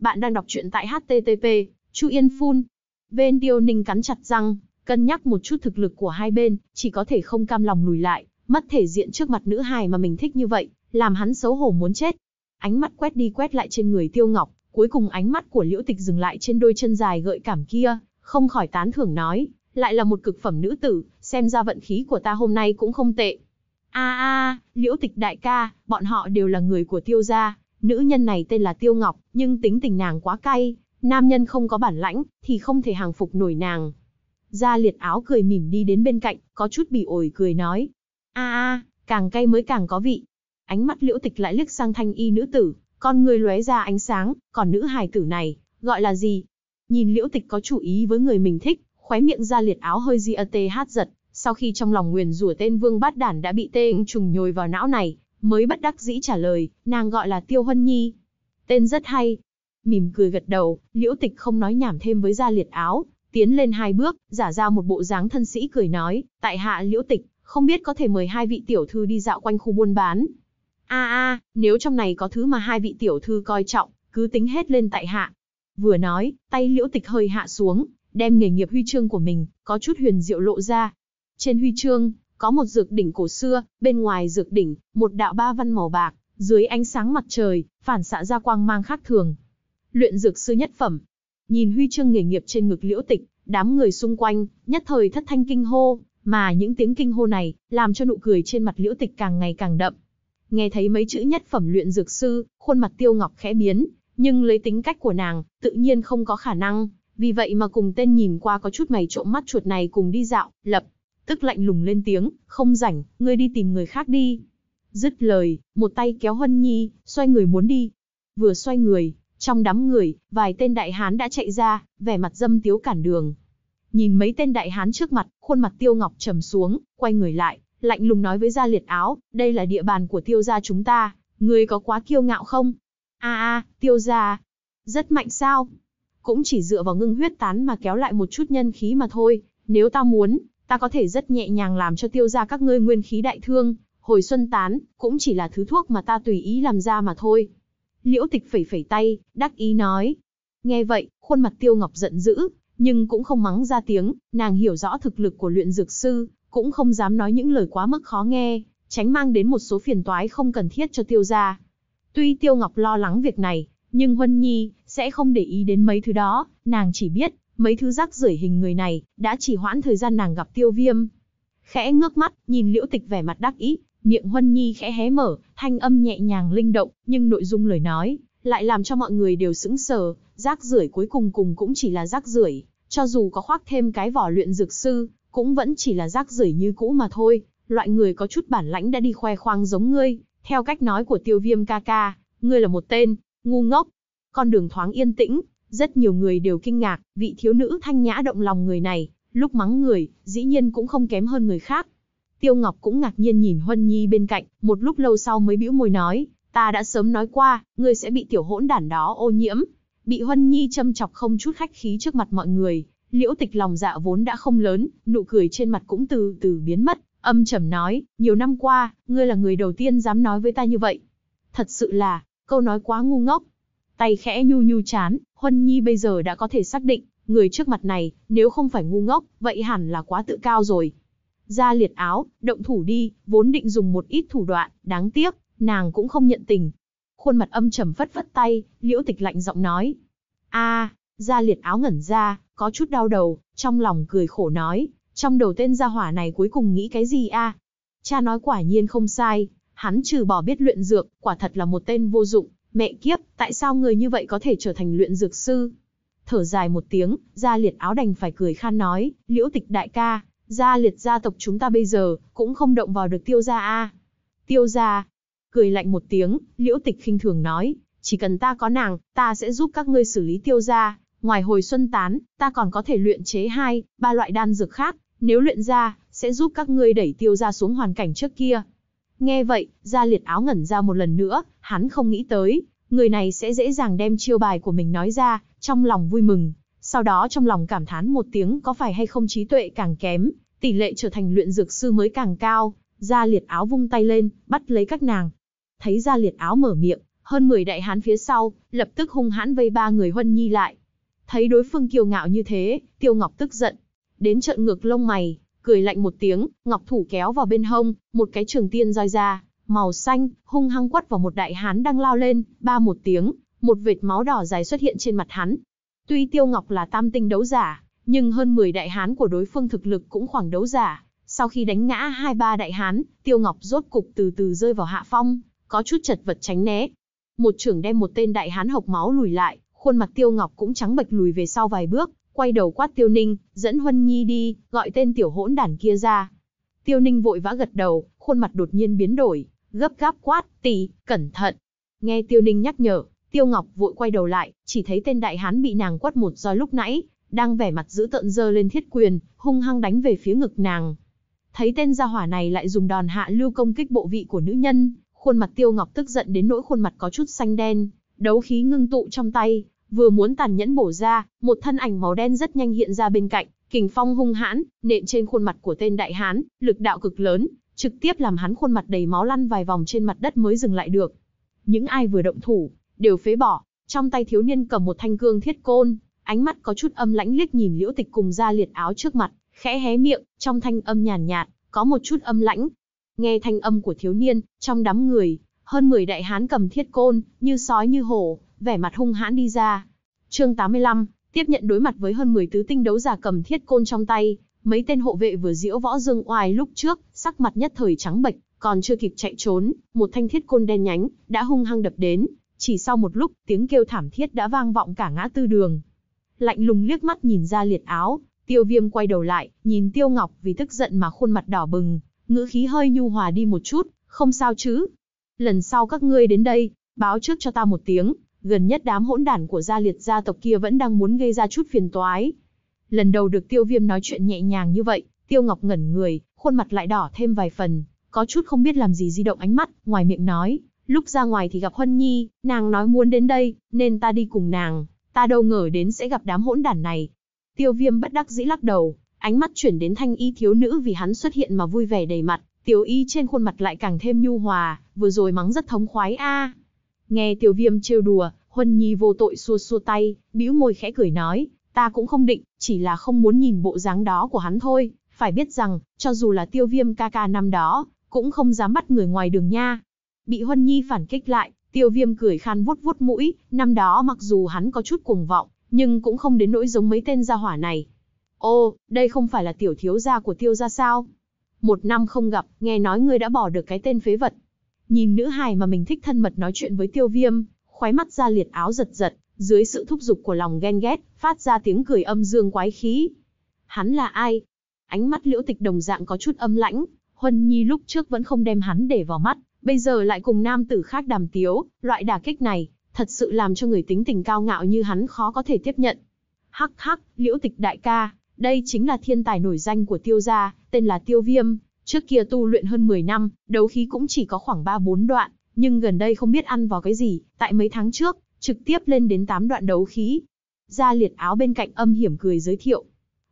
Bạn đang đọc truyện tại HTTP, Chu Yên Phun. Bên tiêu ninh cắn chặt răng, cân nhắc một chút thực lực của hai bên, chỉ có thể không cam lòng lùi lại, mất thể diện trước mặt nữ hài mà mình thích như vậy, làm hắn xấu hổ muốn chết ánh mắt quét đi quét lại trên người Tiêu Ngọc, cuối cùng ánh mắt của Liễu Tịch dừng lại trên đôi chân dài gợi cảm kia, không khỏi tán thưởng nói, lại là một cực phẩm nữ tử, xem ra vận khí của ta hôm nay cũng không tệ. A a, Liễu Tịch đại ca, bọn họ đều là người của Tiêu gia, nữ nhân này tên là Tiêu Ngọc, nhưng tính tình nàng quá cay, nam nhân không có bản lãnh thì không thể hàng phục nổi nàng. Gia Liệt áo cười mỉm đi đến bên cạnh, có chút bị ổi cười nói: "A a, càng cay mới càng có vị, ánh mắt liễu tịch lại liếc sang thanh y nữ tử, con người lóe ra ánh sáng, còn nữ hài tử này, gọi là gì? Nhìn liễu tịch có chủ ý với người mình thích, khóe miệng ra liệt áo hơi di tê hát giật, sau khi trong lòng nguyền rủa tên vương bát đản đã bị tê trùng nhồi vào não này, mới bất đắc dĩ trả lời, nàng gọi là Tiêu Hân Nhi. Tên rất hay. Mỉm cười gật đầu, liễu tịch không nói nhảm thêm với gia liệt áo, tiến lên hai bước, giả ra một bộ dáng thân sĩ cười nói, tại hạ liễu tịch, không biết có thể mời hai vị tiểu thư đi dạo quanh khu buôn bán, a a nếu trong này có thứ mà hai vị tiểu thư coi trọng, cứ tính hết lên tại hạ. Vừa nói, tay liễu tịch hơi hạ xuống, đem nghề nghiệp huy chương của mình, có chút huyền diệu lộ ra. Trên huy chương, có một dược đỉnh cổ xưa, bên ngoài dược đỉnh, một đạo ba văn màu bạc, dưới ánh sáng mặt trời, phản xạ ra quang mang khác thường. Luyện dược sư nhất phẩm. Nhìn huy chương nghề nghiệp trên ngực liễu tịch, đám người xung quanh, nhất thời thất thanh kinh hô, mà những tiếng kinh hô này, làm cho nụ cười trên mặt liễu tịch càng ngày càng đậm. Nghe thấy mấy chữ nhất phẩm luyện dược sư, khuôn mặt Tiêu Ngọc khẽ biến, nhưng lấy tính cách của nàng, tự nhiên không có khả năng, vì vậy mà cùng tên nhìn qua có chút mày trộm mắt chuột này cùng đi dạo, lập tức lạnh lùng lên tiếng, "Không rảnh, ngươi đi tìm người khác đi." Dứt lời, một tay kéo huân Nhi, xoay người muốn đi. Vừa xoay người, trong đám người, vài tên đại hán đã chạy ra, vẻ mặt dâm tiếu cản đường. Nhìn mấy tên đại hán trước mặt, khuôn mặt Tiêu Ngọc trầm xuống, quay người lại, lạnh lùng nói với Gia Liệt Áo, đây là địa bàn của tiêu gia chúng ta, ngươi có quá kiêu ngạo không? A a, tiêu gia, rất mạnh sao? Cũng chỉ dựa vào ngưng huyết tán mà kéo lại một chút nhân khí mà thôi, nếu ta muốn, ta có thể rất nhẹ nhàng làm cho tiêu gia các ngươi nguyên khí đại thương, hồi xuân tán, cũng chỉ là thứ thuốc mà ta tùy ý làm ra mà thôi. Liễu tịch phẩy phẩy tay, đắc ý nói. Nghe vậy, khuôn mặt tiêu ngọc giận dữ, nhưng cũng không mắng ra tiếng, nàng hiểu rõ thực lực của luyện dược sư, cũng không dám nói những lời quá mức khó nghe, tránh mang đến một số phiền toái không cần thiết cho tiêu gia. Tuy Tiêu Ngọc lo lắng việc này, nhưng Huân Nhi sẽ không để ý đến mấy thứ đó, nàng chỉ biết, mấy thứ rác rưởi hình người này đã chỉ hoãn thời gian nàng gặp Tiêu Viêm. Khẽ ngước mắt, nhìn Liễu Tịch vẻ mặt đắc ý, miệng Huân Nhi khẽ hé mở, thanh âm nhẹ nhàng linh động, nhưng nội dung lời nói lại làm cho mọi người đều sững sờ, rác rưởi cuối cùng cùng cũng chỉ là rác rưởi, cho dù có khoác thêm cái vỏ luyện dược sư, cũng vẫn chỉ là rác rưởi như cũ mà thôi, loại người có chút bản lãnh đã đi khoe khoang giống ngươi, theo cách nói của tiêu viêm ca ca, ngươi là một tên, ngu ngốc. Con đường thoáng yên tĩnh, rất nhiều người đều kinh ngạc, vị thiếu nữ thanh nhã động lòng người này, lúc mắng người, dĩ nhiên cũng không kém hơn người khác. Tiêu Ngọc cũng ngạc nhiên nhìn Huân Nhi bên cạnh, một lúc lâu sau mới bĩu môi nói, ta đã sớm nói qua, ngươi sẽ bị tiểu hỗn đản đó ô nhiễm. Bị Huân Nhi châm chọc không chút khách khí trước mặt mọi người, Liễu Tịch lòng dạ vốn đã không lớn, nụ cười trên mặt cũng từ từ biến mất, âm trầm nói, nhiều năm qua, ngươi là người đầu tiên dám nói với ta như vậy. Thật sự là, câu nói quá ngu ngốc. Tay khẽ nhu nhu chán, Huân Nhi bây giờ đã có thể xác định, người trước mặt này, nếu không phải ngu ngốc, vậy hẳn là quá tự cao rồi. Ra liệt áo, động thủ đi, vốn định dùng một ít thủ đoạn, đáng tiếc, nàng cũng không nhận tình. Khuôn mặt âm trầm phất phất tay, liễu tịch lạnh giọng nói. a Gia liệt áo ngẩn ra, có chút đau đầu, trong lòng cười khổ nói, trong đầu tên gia hỏa này cuối cùng nghĩ cái gì a? Cha nói quả nhiên không sai, hắn trừ bỏ biết luyện dược, quả thật là một tên vô dụng, mẹ kiếp, tại sao người như vậy có thể trở thành luyện dược sư? Thở dài một tiếng, gia liệt áo đành phải cười khan nói, liễu tịch đại ca, gia liệt gia tộc chúng ta bây giờ, cũng không động vào được tiêu gia a. Tiêu gia, cười lạnh một tiếng, liễu tịch khinh thường nói, chỉ cần ta có nàng, ta sẽ giúp các ngươi xử lý tiêu gia. Ngoài hồi xuân tán, ta còn có thể luyện chế hai, ba loại đan dược khác, nếu luyện ra, sẽ giúp các ngươi đẩy tiêu ra xuống hoàn cảnh trước kia. Nghe vậy, gia liệt áo ngẩn ra một lần nữa, hắn không nghĩ tới, người này sẽ dễ dàng đem chiêu bài của mình nói ra, trong lòng vui mừng, sau đó trong lòng cảm thán một tiếng có phải hay không trí tuệ càng kém, tỷ lệ trở thành luyện dược sư mới càng cao, gia liệt áo vung tay lên, bắt lấy các nàng. Thấy gia liệt áo mở miệng, hơn 10 đại hán phía sau, lập tức hung hãn vây ba người huân nhi lại, Thấy đối phương kiêu ngạo như thế, Tiêu Ngọc tức giận, đến trận ngược lông mày, cười lạnh một tiếng, ngọc thủ kéo vào bên hông, một cái trường tiên roi ra, màu xanh, hung hăng quất vào một đại hán đang lao lên, ba một tiếng, một vệt máu đỏ dài xuất hiện trên mặt hắn. Tuy Tiêu Ngọc là tam tinh đấu giả, nhưng hơn 10 đại hán của đối phương thực lực cũng khoảng đấu giả. Sau khi đánh ngã hai ba đại hán, Tiêu Ngọc rốt cục từ từ rơi vào hạ phong, có chút chật vật tránh né. Một trưởng đem một tên đại hán hộc máu lùi lại, khuôn mặt Tiêu Ngọc cũng trắng bệch lùi về sau vài bước, quay đầu quát Tiêu Ninh, dẫn Huân Nhi đi, gọi tên tiểu hỗn đản kia ra. Tiêu Ninh vội vã gật đầu, khuôn mặt đột nhiên biến đổi, gấp gáp quát, tỷ, cẩn thận. Nghe Tiêu Ninh nhắc nhở, Tiêu Ngọc vội quay đầu lại, chỉ thấy tên đại hán bị nàng quất một roi lúc nãy, đang vẻ mặt giữ tợn dơ lên thiết quyền, hung hăng đánh về phía ngực nàng. Thấy tên gia hỏa này lại dùng đòn hạ lưu công kích bộ vị của nữ nhân, khuôn mặt Tiêu Ngọc tức giận đến nỗi khuôn mặt có chút xanh đen, đấu khí ngưng tụ trong tay, vừa muốn tàn nhẫn bổ ra, một thân ảnh màu đen rất nhanh hiện ra bên cạnh, kình phong hung hãn, nện trên khuôn mặt của tên đại hán, lực đạo cực lớn, trực tiếp làm hắn khuôn mặt đầy máu lăn vài vòng trên mặt đất mới dừng lại được. Những ai vừa động thủ, đều phế bỏ, trong tay thiếu niên cầm một thanh cương thiết côn, ánh mắt có chút âm lãnh liếc nhìn liễu tịch cùng ra liệt áo trước mặt, khẽ hé miệng, trong thanh âm nhàn nhạt, có một chút âm lãnh. Nghe thanh âm của thiếu niên, trong đám người, hơn 10 đại hán cầm thiết côn, như sói như hổ, vẻ mặt hung hãn đi ra. Chương 85, tiếp nhận đối mặt với hơn 10 tứ tinh đấu giả cầm thiết côn trong tay, mấy tên hộ vệ vừa diễu võ dương oai lúc trước, sắc mặt nhất thời trắng bệch, còn chưa kịp chạy trốn, một thanh thiết côn đen nhánh đã hung hăng đập đến, chỉ sau một lúc, tiếng kêu thảm thiết đã vang vọng cả ngã tư đường. Lạnh lùng liếc mắt nhìn ra liệt áo, Tiêu Viêm quay đầu lại, nhìn Tiêu Ngọc vì tức giận mà khuôn mặt đỏ bừng, ngữ khí hơi nhu hòa đi một chút, không sao chứ? Lần sau các ngươi đến đây, báo trước cho ta một tiếng, gần nhất đám hỗn đản của gia liệt gia tộc kia vẫn đang muốn gây ra chút phiền toái. Lần đầu được tiêu viêm nói chuyện nhẹ nhàng như vậy, tiêu ngọc ngẩn người, khuôn mặt lại đỏ thêm vài phần, có chút không biết làm gì di động ánh mắt, ngoài miệng nói, lúc ra ngoài thì gặp Huân Nhi, nàng nói muốn đến đây, nên ta đi cùng nàng, ta đâu ngờ đến sẽ gặp đám hỗn đản này. Tiêu viêm bất đắc dĩ lắc đầu, ánh mắt chuyển đến thanh y thiếu nữ vì hắn xuất hiện mà vui vẻ đầy mặt, tiểu y trên khuôn mặt lại càng thêm nhu hòa, vừa rồi mắng rất thống khoái a Nghe tiểu viêm trêu đùa, Huân Nhi vô tội xua xua tay, bĩu môi khẽ cười nói, ta cũng không định, chỉ là không muốn nhìn bộ dáng đó của hắn thôi, phải biết rằng, cho dù là tiêu viêm ca ca năm đó, cũng không dám bắt người ngoài đường nha. Bị Huân Nhi phản kích lại, tiêu viêm cười khan vuốt vuốt mũi, năm đó mặc dù hắn có chút cuồng vọng, nhưng cũng không đến nỗi giống mấy tên gia hỏa này. Ô, đây không phải là tiểu thiếu gia của tiêu gia sao? Một năm không gặp, nghe nói ngươi đã bỏ được cái tên phế vật. Nhìn nữ hài mà mình thích thân mật nói chuyện với tiêu viêm, khoái mắt ra liệt áo giật giật, dưới sự thúc giục của lòng ghen ghét, phát ra tiếng cười âm dương quái khí. Hắn là ai? Ánh mắt liễu tịch đồng dạng có chút âm lãnh, Huân Nhi lúc trước vẫn không đem hắn để vào mắt, bây giờ lại cùng nam tử khác đàm tiếu, loại đả kích này, thật sự làm cho người tính tình cao ngạo như hắn khó có thể tiếp nhận. Hắc hắc, liễu tịch đại ca, đây chính là thiên tài nổi danh của tiêu gia, tên là tiêu viêm, Trước kia tu luyện hơn 10 năm, đấu khí cũng chỉ có khoảng 3-4 đoạn, nhưng gần đây không biết ăn vào cái gì, tại mấy tháng trước, trực tiếp lên đến 8 đoạn đấu khí. Gia liệt áo bên cạnh âm hiểm cười giới thiệu.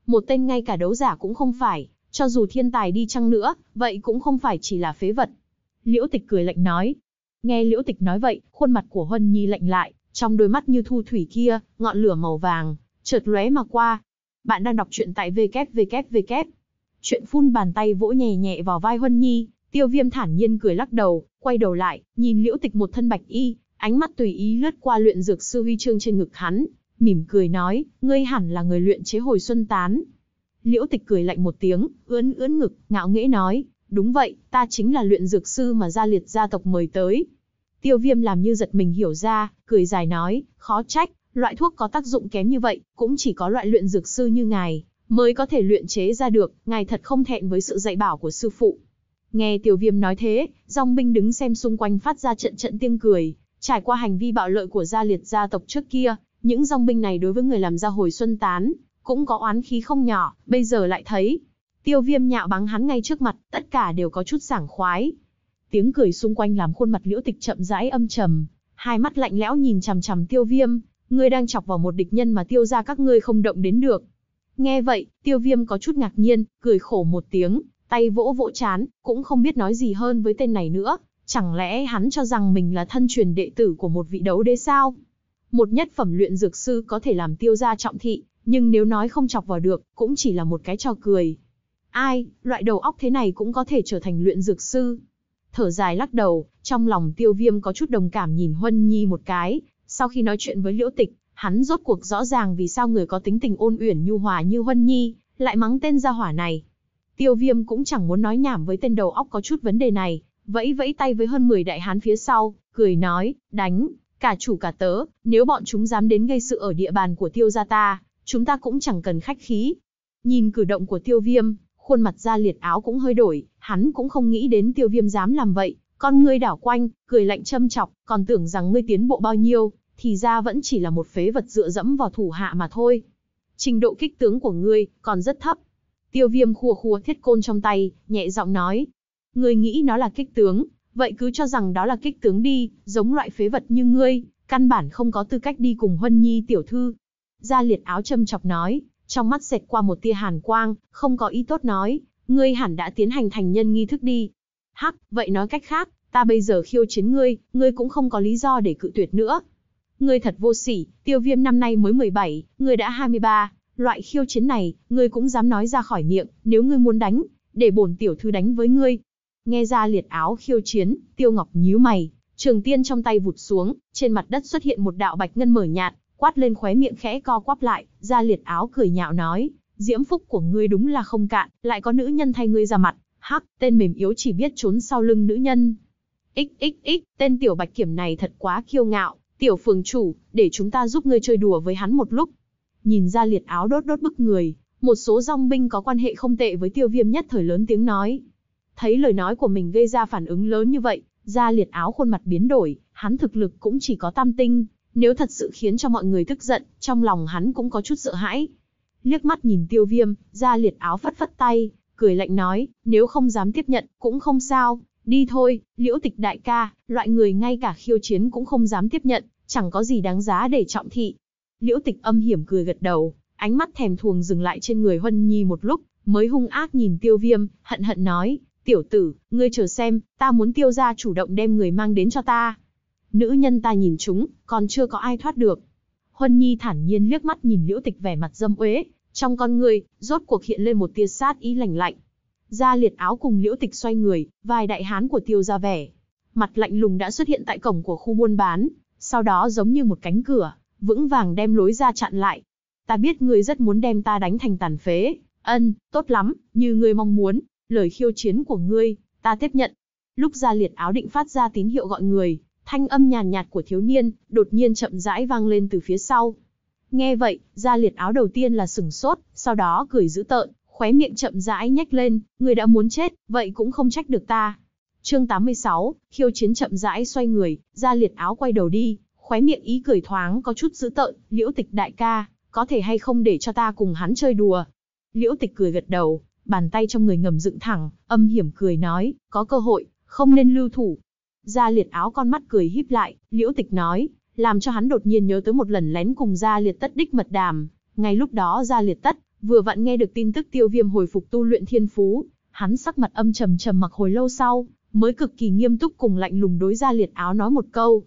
Một tên ngay cả đấu giả cũng không phải, cho dù thiên tài đi chăng nữa, vậy cũng không phải chỉ là phế vật. Liễu tịch cười lạnh nói. Nghe liễu tịch nói vậy, khuôn mặt của Huân Nhi lạnh lại, trong đôi mắt như thu thủy kia, ngọn lửa màu vàng, chợt lóe mà qua. Bạn đang đọc truyện tại www Chuyện phun bàn tay vỗ nhẹ nhẹ vào vai Huân Nhi, tiêu viêm thản nhiên cười lắc đầu, quay đầu lại, nhìn liễu tịch một thân bạch y, ánh mắt tùy ý lướt qua luyện dược sư huy chương trên ngực hắn, mỉm cười nói, ngươi hẳn là người luyện chế hồi xuân tán. Liễu tịch cười lạnh một tiếng, ưỡn ưỡn ngực, ngạo nghễ nói, đúng vậy, ta chính là luyện dược sư mà gia liệt gia tộc mời tới. Tiêu viêm làm như giật mình hiểu ra, cười dài nói, khó trách, loại thuốc có tác dụng kém như vậy, cũng chỉ có loại luyện dược sư như ngài, mới có thể luyện chế ra được, ngài thật không thẹn với sự dạy bảo của sư phụ. Nghe tiểu viêm nói thế, dòng binh đứng xem xung quanh phát ra trận trận tiếng cười, trải qua hành vi bạo lợi của gia liệt gia tộc trước kia, những dòng binh này đối với người làm ra hồi xuân tán, cũng có oán khí không nhỏ, bây giờ lại thấy. Tiêu viêm nhạo báng hắn ngay trước mặt, tất cả đều có chút sảng khoái. Tiếng cười xung quanh làm khuôn mặt liễu tịch chậm rãi âm trầm, hai mắt lạnh lẽo nhìn chằm chằm tiêu viêm, ngươi đang chọc vào một địch nhân mà tiêu ra các ngươi không động đến được. Nghe vậy, tiêu viêm có chút ngạc nhiên, cười khổ một tiếng, tay vỗ vỗ chán, cũng không biết nói gì hơn với tên này nữa. Chẳng lẽ hắn cho rằng mình là thân truyền đệ tử của một vị đấu đế sao? Một nhất phẩm luyện dược sư có thể làm tiêu gia trọng thị, nhưng nếu nói không chọc vào được, cũng chỉ là một cái trò cười. Ai, loại đầu óc thế này cũng có thể trở thành luyện dược sư. Thở dài lắc đầu, trong lòng tiêu viêm có chút đồng cảm nhìn Huân Nhi một cái, sau khi nói chuyện với liễu tịch, Hắn rốt cuộc rõ ràng vì sao người có tính tình ôn uyển nhu hòa như Huân Nhi, lại mắng tên gia hỏa này. Tiêu viêm cũng chẳng muốn nói nhảm với tên đầu óc có chút vấn đề này, vẫy vẫy tay với hơn 10 đại hán phía sau, cười nói, đánh, cả chủ cả tớ, nếu bọn chúng dám đến gây sự ở địa bàn của tiêu gia ta, chúng ta cũng chẳng cần khách khí. Nhìn cử động của tiêu viêm, khuôn mặt da liệt áo cũng hơi đổi, hắn cũng không nghĩ đến tiêu viêm dám làm vậy, con ngươi đảo quanh, cười lạnh châm chọc, còn tưởng rằng ngươi tiến bộ bao nhiêu, thì ra vẫn chỉ là một phế vật dựa dẫm vào thủ hạ mà thôi. Trình độ kích tướng của ngươi còn rất thấp. Tiêu viêm khua khua thiết côn trong tay, nhẹ giọng nói. Ngươi nghĩ nó là kích tướng, vậy cứ cho rằng đó là kích tướng đi, giống loại phế vật như ngươi, căn bản không có tư cách đi cùng Huân Nhi tiểu thư. Gia liệt áo châm chọc nói, trong mắt xẹt qua một tia hàn quang, không có ý tốt nói, ngươi hẳn đã tiến hành thành nhân nghi thức đi. Hắc, vậy nói cách khác, ta bây giờ khiêu chiến ngươi, ngươi cũng không có lý do để cự tuyệt nữa. Ngươi thật vô sỉ, tiêu viêm năm nay mới 17, ngươi đã 23, loại khiêu chiến này, ngươi cũng dám nói ra khỏi miệng, nếu ngươi muốn đánh, để bổn tiểu thư đánh với ngươi. Nghe ra liệt áo khiêu chiến, tiêu ngọc nhíu mày, trường tiên trong tay vụt xuống, trên mặt đất xuất hiện một đạo bạch ngân mở nhạt, quát lên khóe miệng khẽ co quắp lại, ra liệt áo cười nhạo nói, diễm phúc của ngươi đúng là không cạn, lại có nữ nhân thay ngươi ra mặt, hắc, tên mềm yếu chỉ biết trốn sau lưng nữ nhân. X x x, tên tiểu bạch kiểm này thật quá kiêu ngạo, tiểu phường chủ, để chúng ta giúp ngươi chơi đùa với hắn một lúc. Nhìn ra liệt áo đốt đốt bức người, một số dòng binh có quan hệ không tệ với tiêu viêm nhất thời lớn tiếng nói. Thấy lời nói của mình gây ra phản ứng lớn như vậy, ra liệt áo khuôn mặt biến đổi, hắn thực lực cũng chỉ có tam tinh, nếu thật sự khiến cho mọi người tức giận, trong lòng hắn cũng có chút sợ hãi. Liếc mắt nhìn tiêu viêm, ra liệt áo phất phất tay, cười lạnh nói, nếu không dám tiếp nhận, cũng không sao, Đi thôi, liễu tịch đại ca, loại người ngay cả khiêu chiến cũng không dám tiếp nhận, chẳng có gì đáng giá để trọng thị. Liễu tịch âm hiểm cười gật đầu, ánh mắt thèm thuồng dừng lại trên người Huân Nhi một lúc, mới hung ác nhìn tiêu viêm, hận hận nói, tiểu tử, ngươi chờ xem, ta muốn tiêu ra chủ động đem người mang đến cho ta. Nữ nhân ta nhìn chúng, còn chưa có ai thoát được. Huân Nhi thản nhiên liếc mắt nhìn liễu tịch vẻ mặt dâm uế, trong con người, rốt cuộc hiện lên một tia sát ý lành lạnh. Gia liệt áo cùng liễu tịch xoay người, vài đại hán của tiêu ra vẻ. Mặt lạnh lùng đã xuất hiện tại cổng của khu buôn bán, sau đó giống như một cánh cửa, vững vàng đem lối ra chặn lại. Ta biết ngươi rất muốn đem ta đánh thành tàn phế, ân, tốt lắm, như ngươi mong muốn, lời khiêu chiến của ngươi, ta tiếp nhận. Lúc Gia liệt áo định phát ra tín hiệu gọi người, thanh âm nhàn nhạt của thiếu niên, đột nhiên chậm rãi vang lên từ phía sau. Nghe vậy, Gia liệt áo đầu tiên là sừng sốt, sau đó cười dữ tợn, khóe miệng chậm rãi nhếch lên, người đã muốn chết, vậy cũng không trách được ta. Chương 86, khiêu chiến chậm rãi xoay người, ra liệt áo quay đầu đi, khóe miệng ý cười thoáng có chút dữ tợn, liễu tịch đại ca, có thể hay không để cho ta cùng hắn chơi đùa. Liễu tịch cười gật đầu, bàn tay trong người ngầm dựng thẳng, âm hiểm cười nói, có cơ hội, không nên lưu thủ. Gia liệt áo con mắt cười híp lại, liễu tịch nói, làm cho hắn đột nhiên nhớ tới một lần lén cùng gia liệt tất đích mật đàm. Ngay lúc đó gia liệt tất, Vừa vặn nghe được tin tức Tiêu Viêm hồi phục tu luyện thiên phú, hắn sắc mặt âm trầm trầm mặc hồi lâu sau, mới cực kỳ nghiêm túc cùng lạnh lùng đối ra liệt áo nói một câu.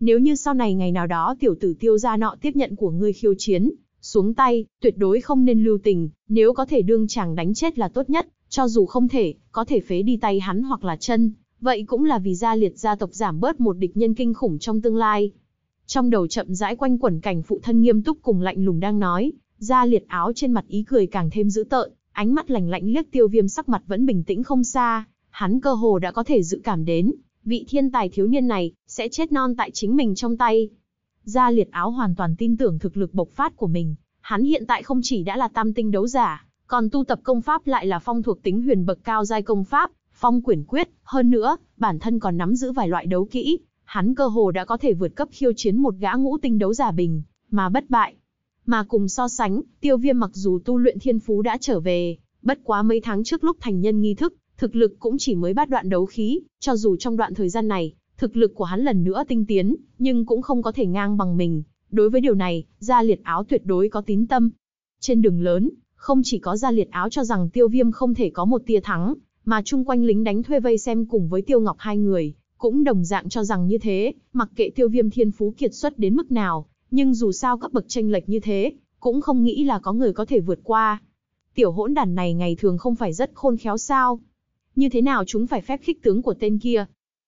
Nếu như sau này ngày nào đó tiểu tử tiêu gia nọ tiếp nhận của ngươi khiêu chiến, xuống tay, tuyệt đối không nên lưu tình, nếu có thể đương chàng đánh chết là tốt nhất, cho dù không thể, có thể phế đi tay hắn hoặc là chân, vậy cũng là vì gia liệt gia tộc giảm bớt một địch nhân kinh khủng trong tương lai. Trong đầu chậm rãi quanh quẩn cảnh phụ thân nghiêm túc cùng lạnh lùng đang nói, Da liệt áo trên mặt ý cười càng thêm dữ tợn, ánh mắt lạnh lạnh liếc tiêu viêm sắc mặt vẫn bình tĩnh không xa, hắn cơ hồ đã có thể dự cảm đến, vị thiên tài thiếu niên này, sẽ chết non tại chính mình trong tay. Gia liệt áo hoàn toàn tin tưởng thực lực bộc phát của mình, hắn hiện tại không chỉ đã là tam tinh đấu giả, còn tu tập công pháp lại là phong thuộc tính huyền bậc cao giai công pháp, phong quyển quyết, hơn nữa, bản thân còn nắm giữ vài loại đấu kỹ, hắn cơ hồ đã có thể vượt cấp khiêu chiến một gã ngũ tinh đấu giả bình, mà bất bại. Mà cùng so sánh, tiêu viêm mặc dù tu luyện thiên phú đã trở về, bất quá mấy tháng trước lúc thành nhân nghi thức, thực lực cũng chỉ mới bắt đoạn đấu khí, cho dù trong đoạn thời gian này, thực lực của hắn lần nữa tinh tiến, nhưng cũng không có thể ngang bằng mình. Đối với điều này, gia liệt áo tuyệt đối có tín tâm. Trên đường lớn, không chỉ có gia liệt áo cho rằng tiêu viêm không thể có một tia thắng, mà chung quanh lính đánh thuê vây xem cùng với tiêu ngọc hai người, cũng đồng dạng cho rằng như thế, mặc kệ tiêu viêm thiên phú kiệt xuất đến mức nào, nhưng dù sao cấp bậc tranh lệch như thế, cũng không nghĩ là có người có thể vượt qua. Tiểu hỗn đàn này ngày thường không phải rất khôn khéo sao? Như thế nào chúng phải phép khích tướng của tên kia?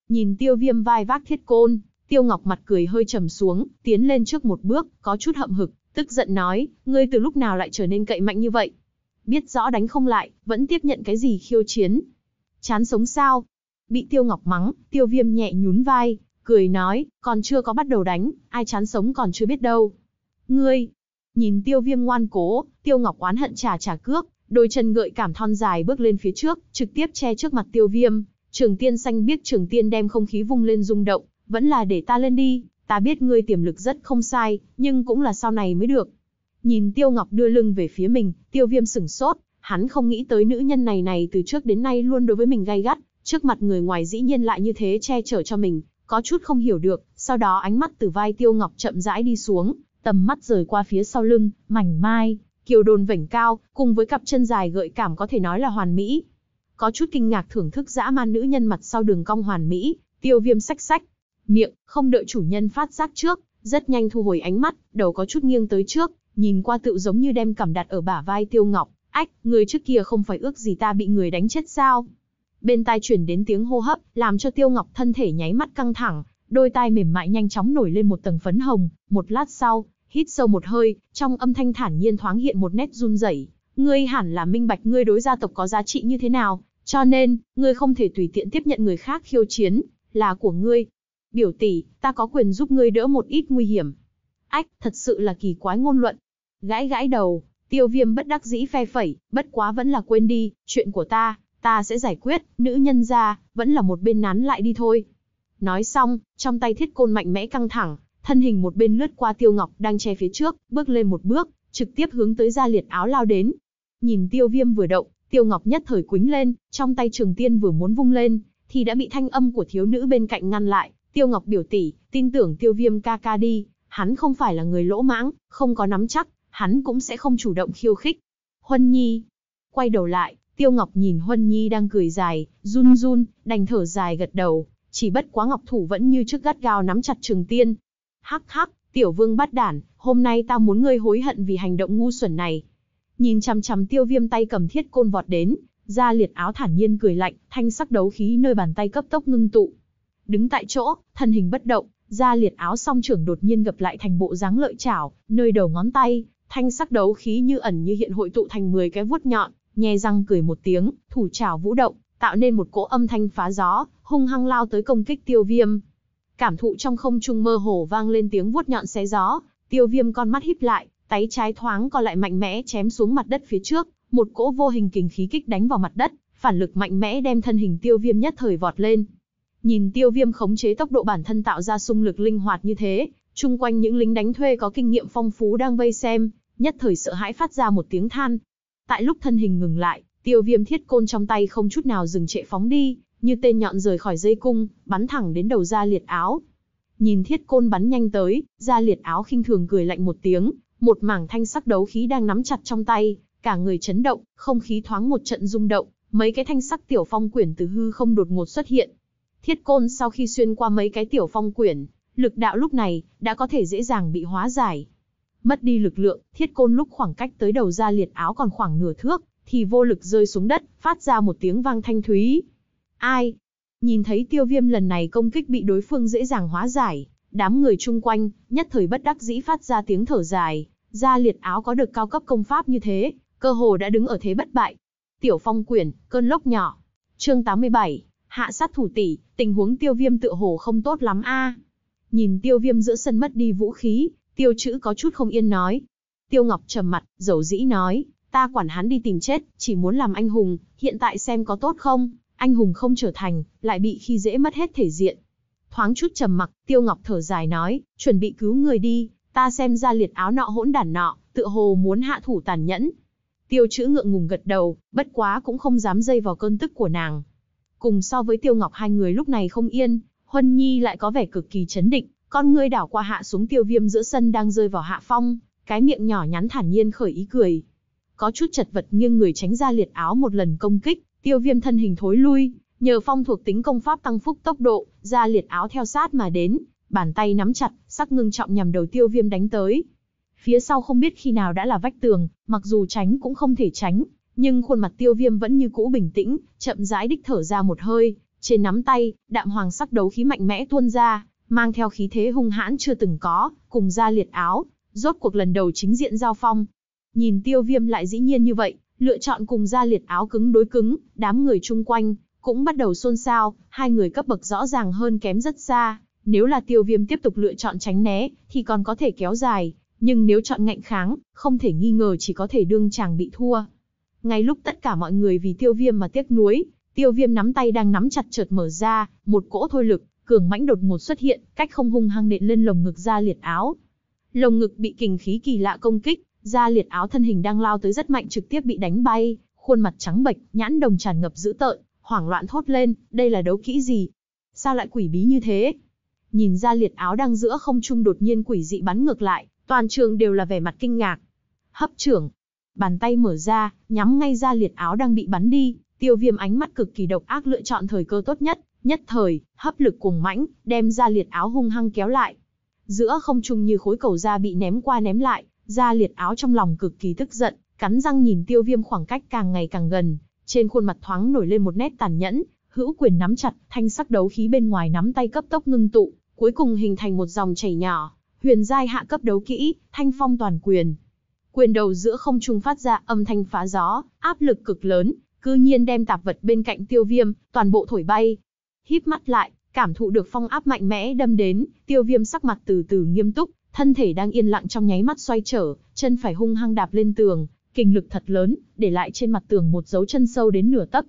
Nhìn tiêu viêm vai vác thiết côn, tiêu ngọc mặt cười hơi trầm xuống, tiến lên trước một bước, có chút hậm hực, tức giận nói, ngươi từ lúc nào lại trở nên cậy mạnh như vậy? Biết rõ đánh không lại, vẫn tiếp nhận cái gì khiêu chiến? Chán sống sao? Bị tiêu ngọc mắng, tiêu viêm nhẹ nhún vai, cười nói, còn chưa có bắt đầu đánh, ai chán sống còn chưa biết đâu. Ngươi, nhìn tiêu viêm ngoan cố, tiêu ngọc oán hận trà trà cước, đôi chân gợi cảm thon dài bước lên phía trước, trực tiếp che trước mặt tiêu viêm. Trường tiên xanh biết trường tiên đem không khí vung lên rung động, vẫn là để ta lên đi, ta biết ngươi tiềm lực rất không sai, nhưng cũng là sau này mới được. Nhìn tiêu ngọc đưa lưng về phía mình, tiêu viêm sửng sốt, hắn không nghĩ tới nữ nhân này này từ trước đến nay luôn đối với mình gay gắt, trước mặt người ngoài dĩ nhiên lại như thế che chở cho mình, có chút không hiểu được, sau đó ánh mắt từ vai Tiêu Ngọc chậm rãi đi xuống, tầm mắt rời qua phía sau lưng, mảnh mai, kiều đồn vảnh cao, cùng với cặp chân dài gợi cảm có thể nói là hoàn mỹ. Có chút kinh ngạc thưởng thức dã man nữ nhân mặt sau đường cong hoàn mỹ, tiêu viêm sách sách, miệng, không đợi chủ nhân phát giác trước, rất nhanh thu hồi ánh mắt, đầu có chút nghiêng tới trước, nhìn qua tựu giống như đem cảm đặt ở bả vai tiêu ngọc, ách, người trước kia không phải ước gì ta bị người đánh chết sao bên tai chuyển đến tiếng hô hấp, làm cho Tiêu Ngọc thân thể nháy mắt căng thẳng, đôi tai mềm mại nhanh chóng nổi lên một tầng phấn hồng, một lát sau, hít sâu một hơi, trong âm thanh thản nhiên thoáng hiện một nét run rẩy. Ngươi hẳn là minh bạch ngươi đối gia tộc có giá trị như thế nào, cho nên, ngươi không thể tùy tiện tiếp nhận người khác khiêu chiến, là của ngươi. Biểu tỷ, ta có quyền giúp ngươi đỡ một ít nguy hiểm. Ách, thật sự là kỳ quái ngôn luận. Gãi gãi đầu, tiêu viêm bất đắc dĩ phe phẩy, bất quá vẫn là quên đi, chuyện của ta, ta sẽ giải quyết, nữ nhân ra, vẫn là một bên nán lại đi thôi. Nói xong, trong tay thiết côn mạnh mẽ căng thẳng, thân hình một bên lướt qua tiêu ngọc đang che phía trước, bước lên một bước, trực tiếp hướng tới ra liệt áo lao đến. Nhìn tiêu viêm vừa động, tiêu ngọc nhất thời quính lên, trong tay trường tiên vừa muốn vung lên, thì đã bị thanh âm của thiếu nữ bên cạnh ngăn lại. Tiêu ngọc biểu tỷ, tin tưởng tiêu viêm ca ca đi, hắn không phải là người lỗ mãng, không có nắm chắc, hắn cũng sẽ không chủ động khiêu khích. Huân nhi, quay đầu lại, Tiêu Ngọc nhìn Huân Nhi đang cười dài, run run, đành thở dài gật đầu, chỉ bất quá Ngọc Thủ vẫn như trước gắt gao nắm chặt Trường Tiên. Hắc hắc, tiểu vương bắt đản, hôm nay ta muốn ngươi hối hận vì hành động ngu xuẩn này. Nhìn chằm chằm tiêu viêm tay cầm thiết côn vọt đến, ra liệt áo thản nhiên cười lạnh, thanh sắc đấu khí nơi bàn tay cấp tốc ngưng tụ. Đứng tại chỗ, thân hình bất động, ra liệt áo song trưởng đột nhiên gập lại thành bộ dáng lợi chảo, nơi đầu ngón tay, thanh sắc đấu khí như ẩn như hiện hội tụ thành 10 cái vuốt nhọn, nhe răng cười một tiếng, thủ trảo vũ động, tạo nên một cỗ âm thanh phá gió, hung hăng lao tới công kích tiêu viêm. Cảm thụ trong không trung mơ hồ vang lên tiếng vuốt nhọn xé gió, tiêu viêm con mắt híp lại, tay trái thoáng còn lại mạnh mẽ chém xuống mặt đất phía trước, một cỗ vô hình kình khí kích đánh vào mặt đất, phản lực mạnh mẽ đem thân hình tiêu viêm nhất thời vọt lên. Nhìn tiêu viêm khống chế tốc độ bản thân tạo ra xung lực linh hoạt như thế, chung quanh những lính đánh thuê có kinh nghiệm phong phú đang vây xem, nhất thời sợ hãi phát ra một tiếng than, Tại lúc thân hình ngừng lại, tiêu viêm thiết côn trong tay không chút nào dừng trệ phóng đi, như tên nhọn rời khỏi dây cung, bắn thẳng đến đầu ra liệt áo. Nhìn thiết côn bắn nhanh tới, ra liệt áo khinh thường cười lạnh một tiếng, một mảng thanh sắc đấu khí đang nắm chặt trong tay, cả người chấn động, không khí thoáng một trận rung động, mấy cái thanh sắc tiểu phong quyển từ hư không đột ngột xuất hiện. Thiết côn sau khi xuyên qua mấy cái tiểu phong quyển, lực đạo lúc này đã có thể dễ dàng bị hóa giải mất đi lực lượng, thiết côn lúc khoảng cách tới đầu ra liệt áo còn khoảng nửa thước, thì vô lực rơi xuống đất, phát ra một tiếng vang thanh thúy. Ai? Nhìn thấy tiêu viêm lần này công kích bị đối phương dễ dàng hóa giải, đám người chung quanh, nhất thời bất đắc dĩ phát ra tiếng thở dài, ra liệt áo có được cao cấp công pháp như thế, cơ hồ đã đứng ở thế bất bại. Tiểu phong quyển, cơn lốc nhỏ. chương 87, hạ sát thủ tỷ, tình huống tiêu viêm tựa hồ không tốt lắm a Nhìn tiêu viêm giữa sân mất đi vũ khí, Tiêu chữ có chút không yên nói. Tiêu Ngọc trầm mặt, dầu dĩ nói, ta quản hắn đi tìm chết, chỉ muốn làm anh hùng, hiện tại xem có tốt không, anh hùng không trở thành, lại bị khi dễ mất hết thể diện. Thoáng chút trầm mặc, Tiêu Ngọc thở dài nói, chuẩn bị cứu người đi, ta xem ra liệt áo nọ hỗn đản nọ, tựa hồ muốn hạ thủ tàn nhẫn. Tiêu chữ ngượng ngùng gật đầu, bất quá cũng không dám dây vào cơn tức của nàng. Cùng so với Tiêu Ngọc hai người lúc này không yên, Huân Nhi lại có vẻ cực kỳ chấn định, con ngươi đảo qua hạ xuống tiêu viêm giữa sân đang rơi vào hạ phong, cái miệng nhỏ nhắn thản nhiên khởi ý cười. Có chút chật vật nghiêng người tránh ra liệt áo một lần công kích, tiêu viêm thân hình thối lui, nhờ phong thuộc tính công pháp tăng phúc tốc độ, ra liệt áo theo sát mà đến, bàn tay nắm chặt, sắc ngưng trọng nhằm đầu tiêu viêm đánh tới. Phía sau không biết khi nào đã là vách tường, mặc dù tránh cũng không thể tránh, nhưng khuôn mặt tiêu viêm vẫn như cũ bình tĩnh, chậm rãi đích thở ra một hơi, trên nắm tay, đạm hoàng sắc đấu khí mạnh mẽ tuôn ra, mang theo khí thế hung hãn chưa từng có, cùng ra liệt áo, rốt cuộc lần đầu chính diện giao phong. Nhìn tiêu viêm lại dĩ nhiên như vậy, lựa chọn cùng ra liệt áo cứng đối cứng, đám người chung quanh, cũng bắt đầu xôn xao, hai người cấp bậc rõ ràng hơn kém rất xa. Nếu là tiêu viêm tiếp tục lựa chọn tránh né, thì còn có thể kéo dài, nhưng nếu chọn ngạnh kháng, không thể nghi ngờ chỉ có thể đương chàng bị thua. Ngay lúc tất cả mọi người vì tiêu viêm mà tiếc nuối, tiêu viêm nắm tay đang nắm chặt chợt mở ra, một cỗ thôi lực, cường mãnh đột ngột xuất hiện, cách không hung hăng nện lên lồng ngực ra liệt áo. Lồng ngực bị kình khí kỳ lạ công kích, ra liệt áo thân hình đang lao tới rất mạnh trực tiếp bị đánh bay, khuôn mặt trắng bệch, nhãn đồng tràn ngập dữ tợn, hoảng loạn thốt lên, đây là đấu kỹ gì? Sao lại quỷ bí như thế? Nhìn ra liệt áo đang giữa không trung đột nhiên quỷ dị bắn ngược lại, toàn trường đều là vẻ mặt kinh ngạc. Hấp trưởng, bàn tay mở ra, nhắm ngay ra liệt áo đang bị bắn đi, tiêu viêm ánh mắt cực kỳ độc ác lựa chọn thời cơ tốt nhất, Nhất thời, hấp lực cuồng mãnh, đem ra liệt áo hung hăng kéo lại. Giữa không trung như khối cầu da bị ném qua ném lại, ra liệt áo trong lòng cực kỳ tức giận, cắn răng nhìn tiêu viêm khoảng cách càng ngày càng gần, trên khuôn mặt thoáng nổi lên một nét tàn nhẫn, hữu quyền nắm chặt, thanh sắc đấu khí bên ngoài nắm tay cấp tốc ngưng tụ, cuối cùng hình thành một dòng chảy nhỏ, huyền giai hạ cấp đấu kỹ, thanh phong toàn quyền. Quyền đầu giữa không trung phát ra âm thanh phá gió, áp lực cực lớn, cư nhiên đem tạp vật bên cạnh tiêu viêm, toàn bộ thổi bay, híp mắt lại, cảm thụ được phong áp mạnh mẽ đâm đến, tiêu viêm sắc mặt từ từ nghiêm túc, thân thể đang yên lặng trong nháy mắt xoay trở, chân phải hung hăng đạp lên tường, kinh lực thật lớn, để lại trên mặt tường một dấu chân sâu đến nửa tấc.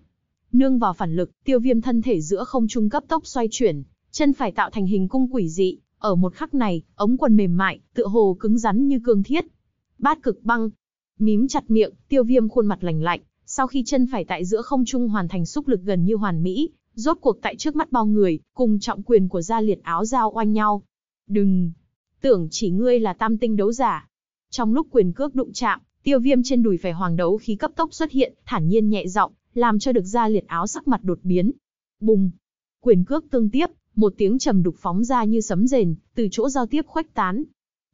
Nương vào phản lực, tiêu viêm thân thể giữa không trung cấp tốc xoay chuyển, chân phải tạo thành hình cung quỷ dị, ở một khắc này, ống quần mềm mại, tựa hồ cứng rắn như cương thiết. Bát cực băng, mím chặt miệng, tiêu viêm khuôn mặt lạnh lạnh, sau khi chân phải tại giữa không trung hoàn thành xúc lực gần như hoàn mỹ, Rốt cuộc tại trước mắt bao người, cùng trọng quyền của gia liệt áo giao oanh nhau. Đừng! Tưởng chỉ ngươi là tam tinh đấu giả. Trong lúc quyền cước đụng chạm, tiêu viêm trên đùi phải hoàng đấu khí cấp tốc xuất hiện, thản nhiên nhẹ giọng, làm cho được gia liệt áo sắc mặt đột biến. Bùng! Quyền cước tương tiếp, một tiếng trầm đục phóng ra như sấm rền, từ chỗ giao tiếp khuếch tán.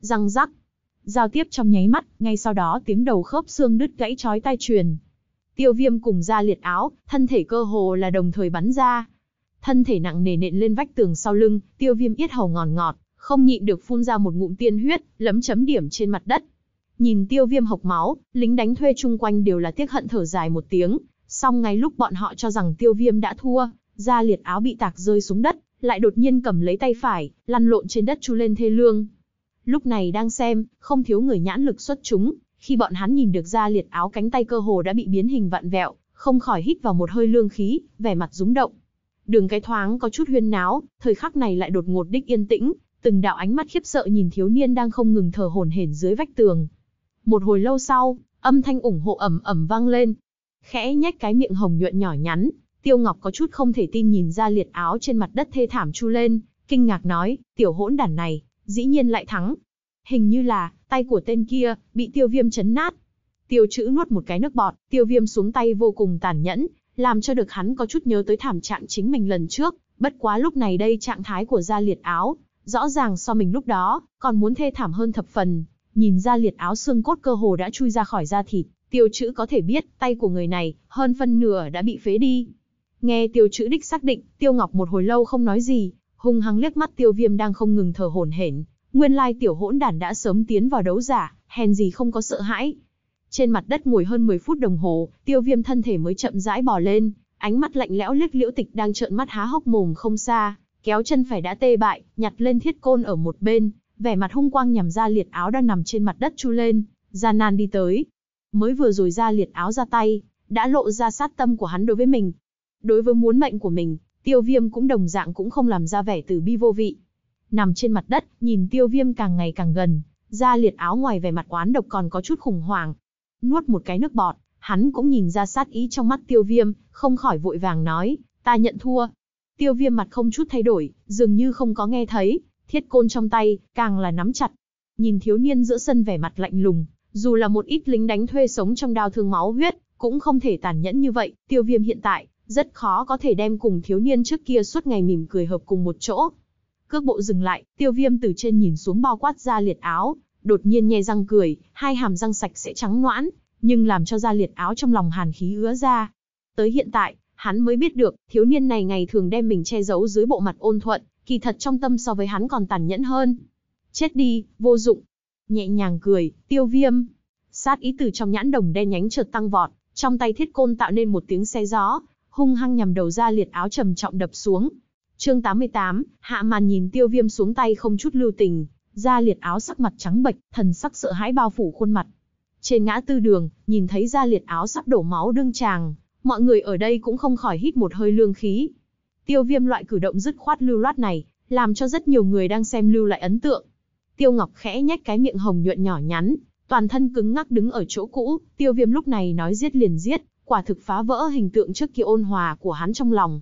Răng rắc! Giao tiếp trong nháy mắt, ngay sau đó tiếng đầu khớp xương đứt gãy chói tai truyền, Tiêu viêm cùng da liệt áo, thân thể cơ hồ là đồng thời bắn ra. Thân thể nặng nề nện lên vách tường sau lưng, tiêu viêm yết hầu ngòn ngọt, ngọt, không nhịn được phun ra một ngụm tiên huyết, lấm chấm điểm trên mặt đất. Nhìn tiêu viêm hộc máu, lính đánh thuê chung quanh đều là tiếc hận thở dài một tiếng. Xong ngay lúc bọn họ cho rằng tiêu viêm đã thua, da liệt áo bị tạc rơi xuống đất, lại đột nhiên cầm lấy tay phải, lăn lộn trên đất chu lên thê lương. Lúc này đang xem, không thiếu người nhãn lực xuất chúng, khi bọn hắn nhìn được ra liệt áo cánh tay cơ hồ đã bị biến hình vặn vẹo, không khỏi hít vào một hơi lương khí, vẻ mặt rúng động. Đường cái thoáng có chút huyên náo, thời khắc này lại đột ngột đích yên tĩnh, từng đạo ánh mắt khiếp sợ nhìn thiếu niên đang không ngừng thở hổn hển dưới vách tường. Một hồi lâu sau, âm thanh ủng hộ ầm ầm vang lên. Khẽ nhếch cái miệng hồng nhuận nhỏ nhắn, Tiêu Ngọc có chút không thể tin nhìn ra liệt áo trên mặt đất thê thảm chu lên, kinh ngạc nói, tiểu hỗn đản này, dĩ nhiên lại thắng. Hình như là, tay của tên kia, bị tiêu viêm chấn nát. Tiêu chữ nuốt một cái nước bọt, tiêu viêm xuống tay vô cùng tàn nhẫn, làm cho được hắn có chút nhớ tới thảm trạng chính mình lần trước, bất quá lúc này đây trạng thái của gia liệt áo, rõ ràng so mình lúc đó, còn muốn thê thảm hơn thập phần, nhìn gia liệt áo xương cốt cơ hồ đã chui ra khỏi da thịt, tiêu chữ có thể biết tay của người này, hơn phân nửa đã bị phế đi. Nghe tiêu chữ đích xác định, tiêu ngọc một hồi lâu không nói gì, hung hăng liếc mắt tiêu viêm đang không ngừng thở hổn hển, Nguyên lai tiểu hỗn đản đã sớm tiến vào đấu giả, hèn gì không có sợ hãi. Trên mặt đất ngồi hơn 10 phút đồng hồ, tiêu viêm thân thể mới chậm rãi bò lên, ánh mắt lạnh lẽo liếc liễu tịch đang trợn mắt há hốc mồm không xa, kéo chân phải đã tê bại, nhặt lên thiết côn ở một bên, vẻ mặt hung quang nhằm ra liệt áo đang nằm trên mặt đất chu lên, gian nan đi tới. Mới vừa rồi ra liệt áo ra tay, đã lộ ra sát tâm của hắn đối với mình. Đối với muốn mệnh của mình, tiêu viêm cũng đồng dạng cũng không làm ra vẻ từ bi vô vị, nằm trên mặt đất, nhìn tiêu viêm càng ngày càng gần, Ra liệt áo ngoài vẻ mặt oán độc còn có chút khủng hoảng. Nuốt một cái nước bọt, hắn cũng nhìn ra sát ý trong mắt tiêu viêm, không khỏi vội vàng nói, ta nhận thua. Tiêu viêm mặt không chút thay đổi, dường như không có nghe thấy, thiết côn trong tay, càng là nắm chặt. Nhìn thiếu niên giữa sân vẻ mặt lạnh lùng, dù là một ít lính đánh thuê sống trong đao thương máu huyết, cũng không thể tàn nhẫn như vậy, tiêu viêm hiện tại, rất khó có thể đem cùng thiếu niên trước kia suốt ngày mỉm cười hợp cùng một chỗ, Cước bộ dừng lại, tiêu viêm từ trên nhìn xuống bao quát ra liệt áo, đột nhiên nhe răng cười, hai hàm răng sạch sẽ trắng noãn, nhưng làm cho ra liệt áo trong lòng hàn khí ứa ra. Tới hiện tại, hắn mới biết được, thiếu niên này ngày thường đem mình che giấu dưới bộ mặt ôn thuận, kỳ thật trong tâm so với hắn còn tàn nhẫn hơn. Chết đi, vô dụng. Nhẹ nhàng cười, tiêu viêm. Sát ý từ trong nhãn đồng đen nhánh chợt tăng vọt, trong tay thiết côn tạo nên một tiếng xe gió, hung hăng nhằm đầu ra liệt áo trầm trọng đập xuống, Chương 88, hạ màn nhìn tiêu viêm xuống tay không chút lưu tình, da liệt áo sắc mặt trắng bệch, thần sắc sợ hãi bao phủ khuôn mặt. Trên ngã tư đường, nhìn thấy da liệt áo sắp đổ máu đương tràng, mọi người ở đây cũng không khỏi hít một hơi lương khí. Tiêu viêm loại cử động dứt khoát lưu loát này, làm cho rất nhiều người đang xem lưu lại ấn tượng. Tiêu Ngọc khẽ nhếch cái miệng hồng nhuận nhỏ nhắn, toàn thân cứng ngắc đứng ở chỗ cũ, tiêu viêm lúc này nói giết liền giết, quả thực phá vỡ hình tượng trước kia ôn hòa của hắn trong lòng,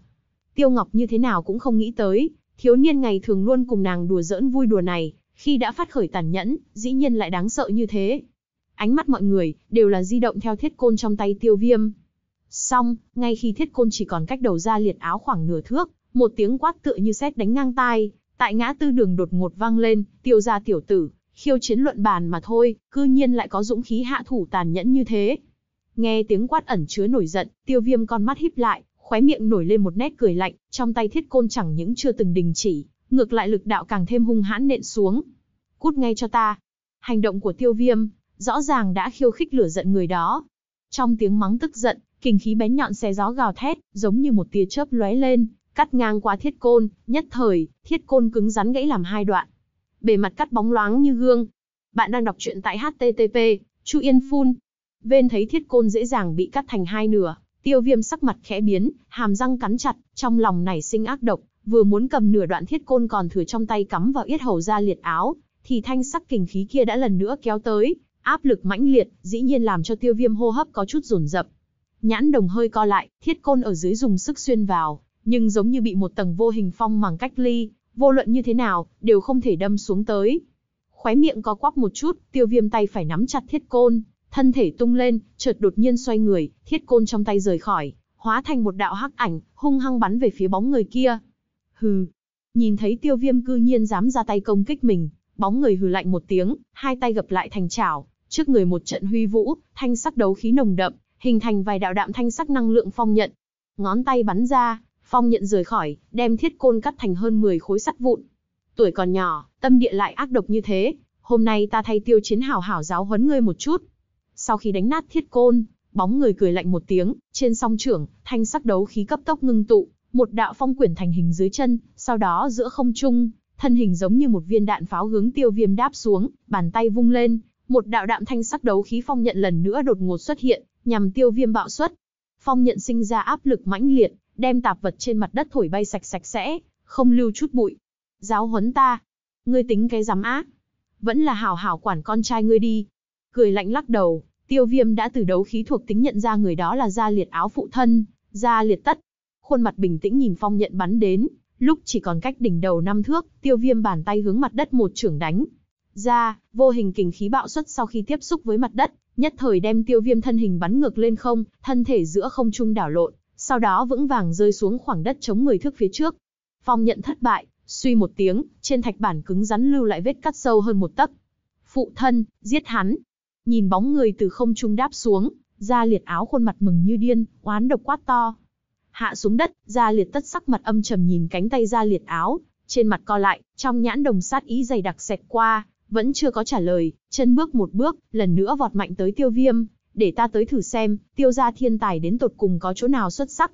Tiêu Ngọc như thế nào cũng không nghĩ tới, thiếu niên ngày thường luôn cùng nàng đùa giỡn vui đùa này, khi đã phát khởi tàn nhẫn, dĩ nhiên lại đáng sợ như thế. Ánh mắt mọi người, đều là di động theo thiết côn trong tay tiêu viêm. Xong, ngay khi thiết côn chỉ còn cách đầu ra liệt áo khoảng nửa thước, một tiếng quát tựa như sét đánh ngang tai, tại ngã tư đường đột ngột vang lên, tiêu gia tiểu tử, khiêu chiến luận bàn mà thôi, cư nhiên lại có dũng khí hạ thủ tàn nhẫn như thế. Nghe tiếng quát ẩn chứa nổi giận, tiêu viêm con mắt híp lại, khóe miệng nổi lên một nét cười lạnh, trong tay thiết côn chẳng những chưa từng đình chỉ, ngược lại lực đạo càng thêm hung hãn nện xuống. Cút ngay cho ta. Hành động của tiêu viêm, rõ ràng đã khiêu khích lửa giận người đó. Trong tiếng mắng tức giận, kinh khí bén nhọn xé gió gào thét, giống như một tia chớp lóe lên, cắt ngang qua thiết côn, nhất thời, thiết côn cứng rắn gãy làm hai đoạn. Bề mặt cắt bóng loáng như gương. Bạn đang đọc truyện tại http, Chu Yên Phun. Vên thấy thiết côn dễ dàng bị cắt thành hai nửa, Tiêu viêm sắc mặt khẽ biến, hàm răng cắn chặt, trong lòng nảy sinh ác độc, vừa muốn cầm nửa đoạn thiết côn còn thừa trong tay cắm vào yết hầu ra liệt áo, thì thanh sắc kình khí kia đã lần nữa kéo tới, áp lực mãnh liệt, dĩ nhiên làm cho tiêu viêm hô hấp có chút rồn rập. Nhãn đồng hơi co lại, thiết côn ở dưới dùng sức xuyên vào, nhưng giống như bị một tầng vô hình phong màng cách ly, vô luận như thế nào, đều không thể đâm xuống tới. Khóe miệng có quắp một chút, tiêu viêm tay phải nắm chặt thiết côn, thân thể tung lên, chợt đột nhiên xoay người, thiết côn trong tay rời khỏi, hóa thành một đạo hắc ảnh, hung hăng bắn về phía bóng người kia. Hừ. Nhìn thấy Tiêu Viêm cư nhiên dám ra tay công kích mình, bóng người hừ lạnh một tiếng, hai tay gập lại thành chảo, trước người một trận huy vũ, thanh sắc đấu khí nồng đậm, hình thành vài đạo đạm thanh sắc năng lượng phong nhận. Ngón tay bắn ra, phong nhận rời khỏi, đem thiết côn cắt thành hơn 10 khối sắt vụn. Tuổi còn nhỏ, tâm địa lại ác độc như thế, hôm nay ta thay Tiêu Chiến hảo hảo giáo huấn ngươi một chút. Sau khi đánh nát thiết côn, bóng người cười lạnh một tiếng, trên song trưởng, thanh sắc đấu khí cấp tốc ngưng tụ, một đạo phong quyển thành hình dưới chân, sau đó giữa không trung, thân hình giống như một viên đạn pháo hướng tiêu viêm đáp xuống, bàn tay vung lên, một đạo đạm thanh sắc đấu khí phong nhận lần nữa đột ngột xuất hiện, nhằm tiêu viêm bạo xuất. Phong nhận sinh ra áp lực mãnh liệt, đem tạp vật trên mặt đất thổi bay sạch sạch sẽ, không lưu chút bụi. Giáo huấn ta, ngươi tính cái dám ác, Vẫn là hảo hảo quản con trai ngươi đi. Cười lạnh lắc đầu, Tiêu viêm đã từ đấu khí thuộc tính nhận ra người đó là gia liệt áo phụ thân, gia liệt tất. Khuôn mặt bình tĩnh nhìn phong nhận bắn đến, lúc chỉ còn cách đỉnh đầu năm thước, tiêu viêm bàn tay hướng mặt đất một chưởng đánh. Ra, vô hình kình khí bạo xuất sau khi tiếp xúc với mặt đất, nhất thời đem tiêu viêm thân hình bắn ngược lên không, thân thể giữa không trung đảo lộn, sau đó vững vàng rơi xuống khoảng đất chống 10 thước phía trước. Phong nhận thất bại, suy một tiếng, trên thạch bản cứng rắn lưu lại vết cắt sâu hơn một tấc. Phụ thân, giết hắn, nhìn bóng người từ không trung đáp xuống, ra liệt áo khuôn mặt mừng như điên, oán độc quát to. Hạ xuống đất, ra liệt tất sắc mặt âm trầm nhìn cánh tay ra liệt áo, trên mặt co lại, trong nhãn đồng sát ý dày đặc xẹt qua, vẫn chưa có trả lời, chân bước một bước, lần nữa vọt mạnh tới tiêu viêm, để ta tới thử xem, tiêu gia thiên tài đến tột cùng có chỗ nào xuất sắc.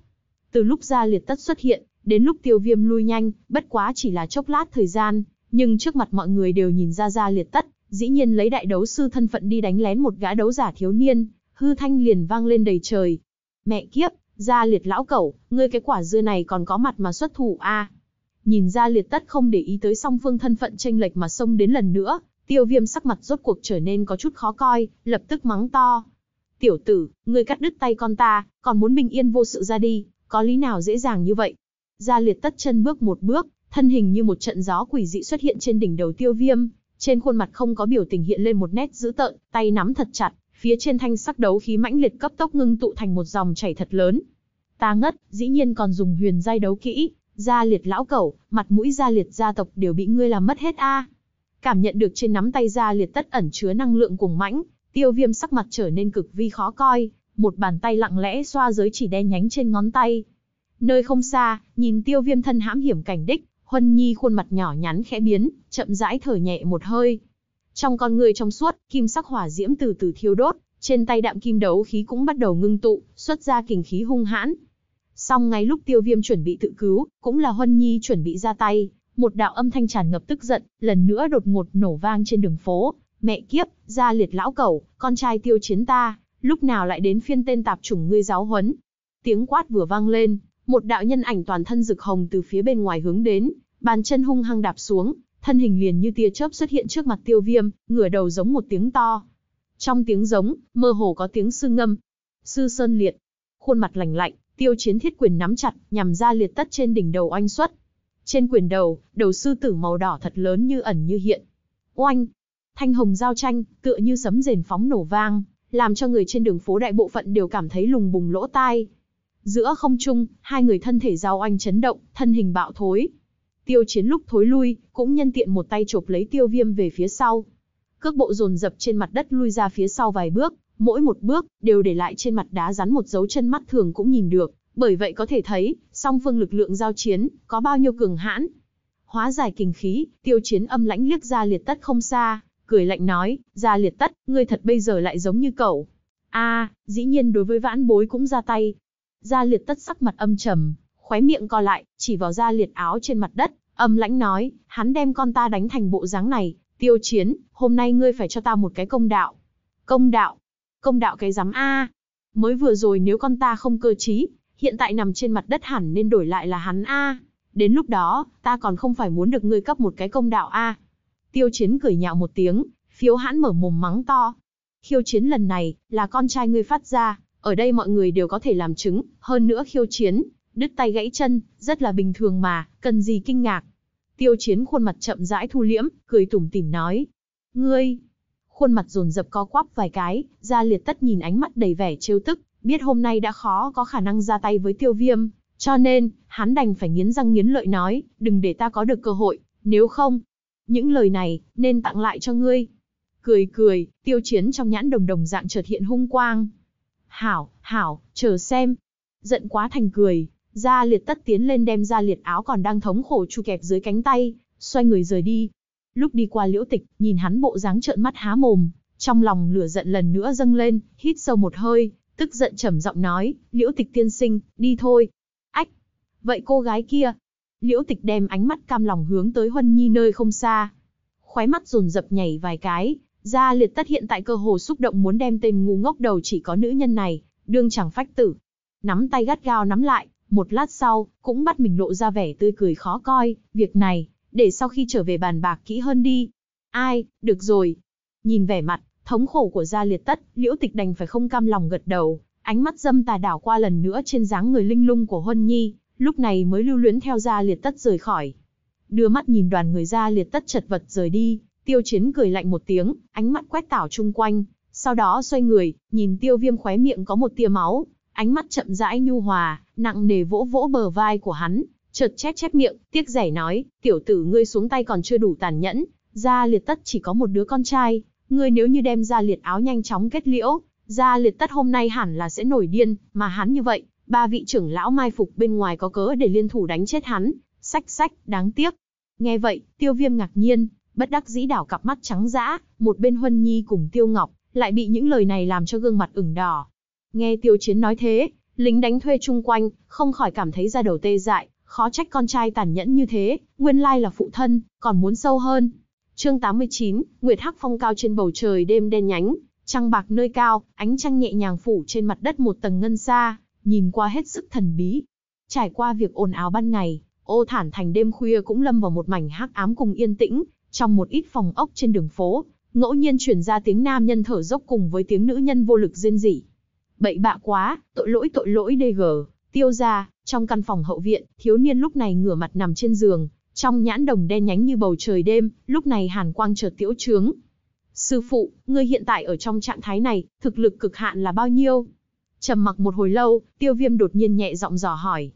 Từ lúc ra liệt tất xuất hiện, đến lúc tiêu viêm lui nhanh, bất quá chỉ là chốc lát thời gian, nhưng trước mặt mọi người đều nhìn ra ra liệt tất, dĩ nhiên lấy đại đấu sư thân phận đi đánh lén một gã đấu giả thiếu niên, hư thanh liền vang lên đầy trời. Mẹ kiếp, gia liệt lão cẩu, ngươi cái quả dưa này còn có mặt mà xuất thủ a Nhìn gia liệt tất không để ý tới song phương thân phận tranh lệch mà xông đến lần nữa, tiêu viêm sắc mặt rốt cuộc trở nên có chút khó coi, lập tức mắng to. Tiểu tử, ngươi cắt đứt tay con ta, còn muốn bình yên vô sự ra đi, có lý nào dễ dàng như vậy? Gia liệt tất chân bước một bước, thân hình như một trận gió quỷ dị xuất hiện trên đỉnh đầu tiêu viêm, trên khuôn mặt không có biểu tình hiện lên một nét dữ tợn, tay nắm thật chặt, phía trên thanh sắc đấu khí mãnh liệt cấp tốc ngưng tụ thành một dòng chảy thật lớn. Ta ngất, dĩ nhiên còn dùng huyền giai đấu kỹ, gia liệt lão cẩu, mặt mũi gia liệt gia tộc đều bị ngươi làm mất hết a. Cảm nhận được trên nắm tay gia liệt tất ẩn chứa năng lượng cuồng mãnh, Tiêu Viêm sắc mặt trở nên cực vi khó coi, một bàn tay lặng lẽ xoa giới chỉ đen nhánh trên ngón tay. Nơi không xa, nhìn Tiêu Viêm thân hãm hiểm cảnh đích, Huân Nhi khuôn mặt nhỏ nhắn khẽ biến, chậm rãi thở nhẹ một hơi. Trong con người trong suốt, kim sắc hỏa diễm từ từ thiêu đốt, trên tay đạm kim đấu khí cũng bắt đầu ngưng tụ, xuất ra kình khí hung hãn. Song ngay lúc Tiêu Viêm chuẩn bị tự cứu, cũng là Huân Nhi chuẩn bị ra tay, một đạo âm thanh tràn ngập tức giận, lần nữa đột ngột nổ vang trên đường phố, "Mẹ kiếp, gia liệt lão cẩu, con trai Tiêu Chiến ta, lúc nào lại đến phiên tên tạp chủng ngươi giáo huấn?" Tiếng quát vừa vang lên, một đạo nhân ảnh toàn thân rực hồng từ phía bên ngoài hướng đến, bàn chân hung hăng đạp xuống, thân hình liền như tia chớp xuất hiện trước mặt tiêu viêm, ngửa đầu giống một tiếng to. Trong tiếng giống, mơ hồ có tiếng sư ngâm. Sư Sơn Liệt, khuôn mặt lạnh lạnh, tiêu chiến thiết quyền nắm chặt, nhằm ra liệt tất trên đỉnh đầu oanh xuất. Trên quyền đầu, đầu sư tử màu đỏ thật lớn như ẩn như hiện. Oanh, thanh hồng giao tranh, tựa như sấm rền phóng nổ vang, làm cho người trên đường phố đại bộ phận đều cảm thấy lùng bùng lỗ tai. Giữa không trung, hai người thân thể giao oanh chấn động, thân hình bạo thối. Tiêu chiến lúc thối lui, cũng nhân tiện một tay chộp lấy tiêu viêm về phía sau. Cước bộ dồn dập trên mặt đất lui ra phía sau vài bước, mỗi một bước, đều để lại trên mặt đá rắn một dấu chân mắt thường cũng nhìn được. Bởi vậy có thể thấy, song phương lực lượng giao chiến, có bao nhiêu cường hãn. Hóa giải kinh khí, tiêu chiến âm lãnh liếc ra liệt tất không xa, cười lạnh nói, ra liệt tất, ngươi thật bây giờ lại giống như cậu. a dĩ nhiên đối với vãn bối cũng ra tay, Gia liệt tất sắc mặt âm trầm, khóe miệng co lại, chỉ vào gia liệt áo trên mặt đất, âm lãnh nói, hắn đem con ta đánh thành bộ dáng này, tiêu chiến, hôm nay ngươi phải cho ta một cái công đạo. Công đạo? Công đạo cái giám A. Mới vừa rồi nếu con ta không cơ trí, hiện tại nằm trên mặt đất hẳn nên đổi lại là hắn A. Đến lúc đó, ta còn không phải muốn được ngươi cấp một cái công đạo A. Tiêu chiến cười nhạo một tiếng, phiếu hãn mở mồm mắng to. Khiêu chiến lần này, là con trai ngươi phát ra, ở đây mọi người đều có thể làm chứng, hơn nữa khiêu chiến, đứt tay gãy chân, rất là bình thường mà, cần gì kinh ngạc. Tiêu chiến khuôn mặt chậm rãi thu liễm, cười tủm tỉm nói. Ngươi! Khuôn mặt dồn dập co quắp vài cái, ra liệt tất nhìn ánh mắt đầy vẻ trêu tức, biết hôm nay đã khó có khả năng ra tay với tiêu viêm, cho nên, hắn đành phải nghiến răng nghiến lợi nói, đừng để ta có được cơ hội, nếu không, những lời này, nên tặng lại cho ngươi. Cười cười, tiêu chiến trong nhãn đồng đồng dạng chợt hiện hung quang, Hảo, hảo, chờ xem. Giận quá thành cười, Gia liệt tất tiến lên đem gia liệt áo còn đang thống khổ chu kẹp dưới cánh tay, xoay người rời đi. Lúc đi qua liễu tịch, nhìn hắn bộ dáng trợn mắt há mồm, trong lòng lửa giận lần nữa dâng lên, hít sâu một hơi, tức giận trầm giọng nói, liễu tịch tiên sinh, đi thôi. Ách! Vậy cô gái kia? Liễu tịch đem ánh mắt cam lòng hướng tới Huân Nhi nơi không xa. Khóe mắt dồn rập nhảy vài cái, Gia liệt tất hiện tại cơ hồ xúc động muốn đem tên ngu ngốc đầu chỉ có nữ nhân này, đương chẳng phách tử. Nắm tay gắt gao nắm lại, một lát sau, cũng bắt mình lộ ra vẻ tươi cười khó coi, việc này, để sau khi trở về bàn bạc kỹ hơn đi. Ai, được rồi. Nhìn vẻ mặt, thống khổ của gia liệt tất, liễu tịch đành phải không cam lòng gật đầu, ánh mắt dâm tà đảo qua lần nữa trên dáng người linh lung của Huân Nhi, lúc này mới lưu luyến theo gia liệt tất rời khỏi. Đưa mắt nhìn đoàn người gia liệt tất chật vật rời đi, Tiêu chiến cười lạnh một tiếng, ánh mắt quét tảo chung quanh, sau đó xoay người, nhìn tiêu viêm khóe miệng có một tia máu, ánh mắt chậm rãi nhu hòa, nặng nề vỗ vỗ bờ vai của hắn, chợt chép chép miệng, tiếc rẻ nói, tiểu tử ngươi xuống tay còn chưa đủ tàn nhẫn, gia liệt tất chỉ có một đứa con trai, ngươi nếu như đem gia liệt áo nhanh chóng kết liễu, gia liệt tất hôm nay hẳn là sẽ nổi điên, mà hắn như vậy, ba vị trưởng lão mai phục bên ngoài có cớ để liên thủ đánh chết hắn, sách sách, đáng tiếc. Nghe vậy, tiêu viêm ngạc nhiên, bất đắc dĩ đảo cặp mắt trắng dã, một bên Huân Nhi cùng Tiêu Ngọc, lại bị những lời này làm cho gương mặt ửng đỏ. Nghe Tiêu Chiến nói thế, lính đánh thuê chung quanh, không khỏi cảm thấy ra đầu tê dại, khó trách con trai tàn nhẫn như thế, nguyên lai là phụ thân, còn muốn sâu hơn. Chương 89, Nguyệt Hắc Phong cao trên bầu trời đêm đen nhánh, trăng bạc nơi cao, ánh trăng nhẹ nhàng phủ trên mặt đất một tầng ngân xa, nhìn qua hết sức thần bí. Trải qua việc ồn áo ban ngày, ô thản thành đêm khuya cũng lâm vào một mảnh hắc ám cùng yên tĩnh, trong một ít phòng ốc trên đường phố, ngẫu nhiên truyền ra tiếng nam nhân thở dốc cùng với tiếng nữ nhân vô lực rên rỉ. Bậy bạ quá, tội lỗi tội lỗi DG, tiêu ra, trong căn phòng hậu viện, thiếu niên lúc này ngửa mặt nằm trên giường, trong nhãn đồng đen nhánh như bầu trời đêm, lúc này hàn quang chợt tiễu trướng. Sư phụ, ngươi hiện tại ở trong trạng thái này, thực lực cực hạn là bao nhiêu? Trầm mặc một hồi lâu, tiêu viêm đột nhiên nhẹ giọng dò hỏi.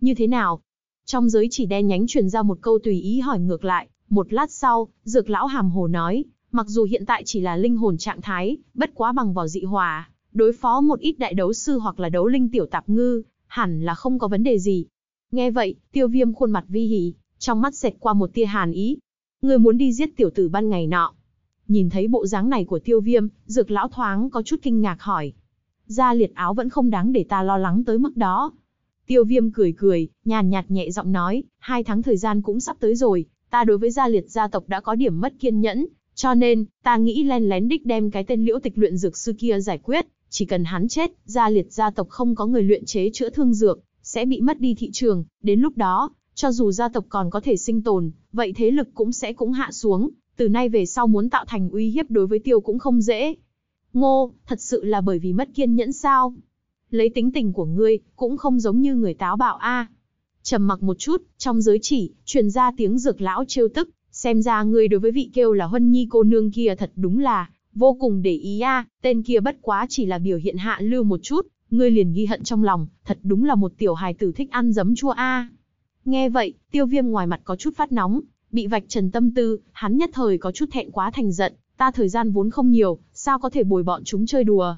Như thế nào? Trong giới chỉ đen nhánh truyền ra một câu tùy ý hỏi ngược lại, một lát sau, dược lão hàm hồ nói, mặc dù hiện tại chỉ là linh hồn trạng thái, bất quá bằng vào dị hòa, đối phó một ít đại đấu sư hoặc là đấu linh tiểu tạp ngư, hẳn là không có vấn đề gì. Nghe vậy, tiêu viêm khuôn mặt vi hỉ, trong mắt xẹt qua một tia hàn ý. Người muốn đi giết tiểu tử ban ngày nọ. Nhìn thấy bộ dáng này của tiêu viêm, dược lão thoáng có chút kinh ngạc hỏi. gia liệt áo vẫn không đáng để ta lo lắng tới mức đó. Tiêu viêm cười cười, nhàn nhạt nhẹ giọng nói, hai tháng thời gian cũng sắp tới rồi, ta đối với gia liệt gia tộc đã có điểm mất kiên nhẫn, cho nên, ta nghĩ len lén đích đem cái tên liễu tịch luyện dược sư kia giải quyết, chỉ cần hắn chết, gia liệt gia tộc không có người luyện chế chữa thương dược, sẽ bị mất đi thị trường, đến lúc đó, cho dù gia tộc còn có thể sinh tồn, vậy thế lực cũng sẽ cũng hạ xuống, từ nay về sau muốn tạo thành uy hiếp đối với tiêu cũng không dễ. Ngô, thật sự là bởi vì mất kiên nhẫn sao? Lấy tính tình của ngươi, cũng không giống như người táo bạo a. À trầm mặc một chút, trong giới chỉ, truyền ra tiếng dược lão trêu tức, xem ra ngươi đối với vị kêu là huân nhi cô nương kia thật đúng là, vô cùng để ý a, tên kia bất quá chỉ là biểu hiện hạ lưu một chút, ngươi liền ghi hận trong lòng, thật đúng là một tiểu hài tử thích ăn giấm chua a. Nghe vậy, tiêu viêm ngoài mặt có chút phát nóng, bị vạch trần tâm tư, hắn nhất thời có chút thẹn quá thành giận, ta thời gian vốn không nhiều, sao có thể bồi bọn chúng chơi đùa.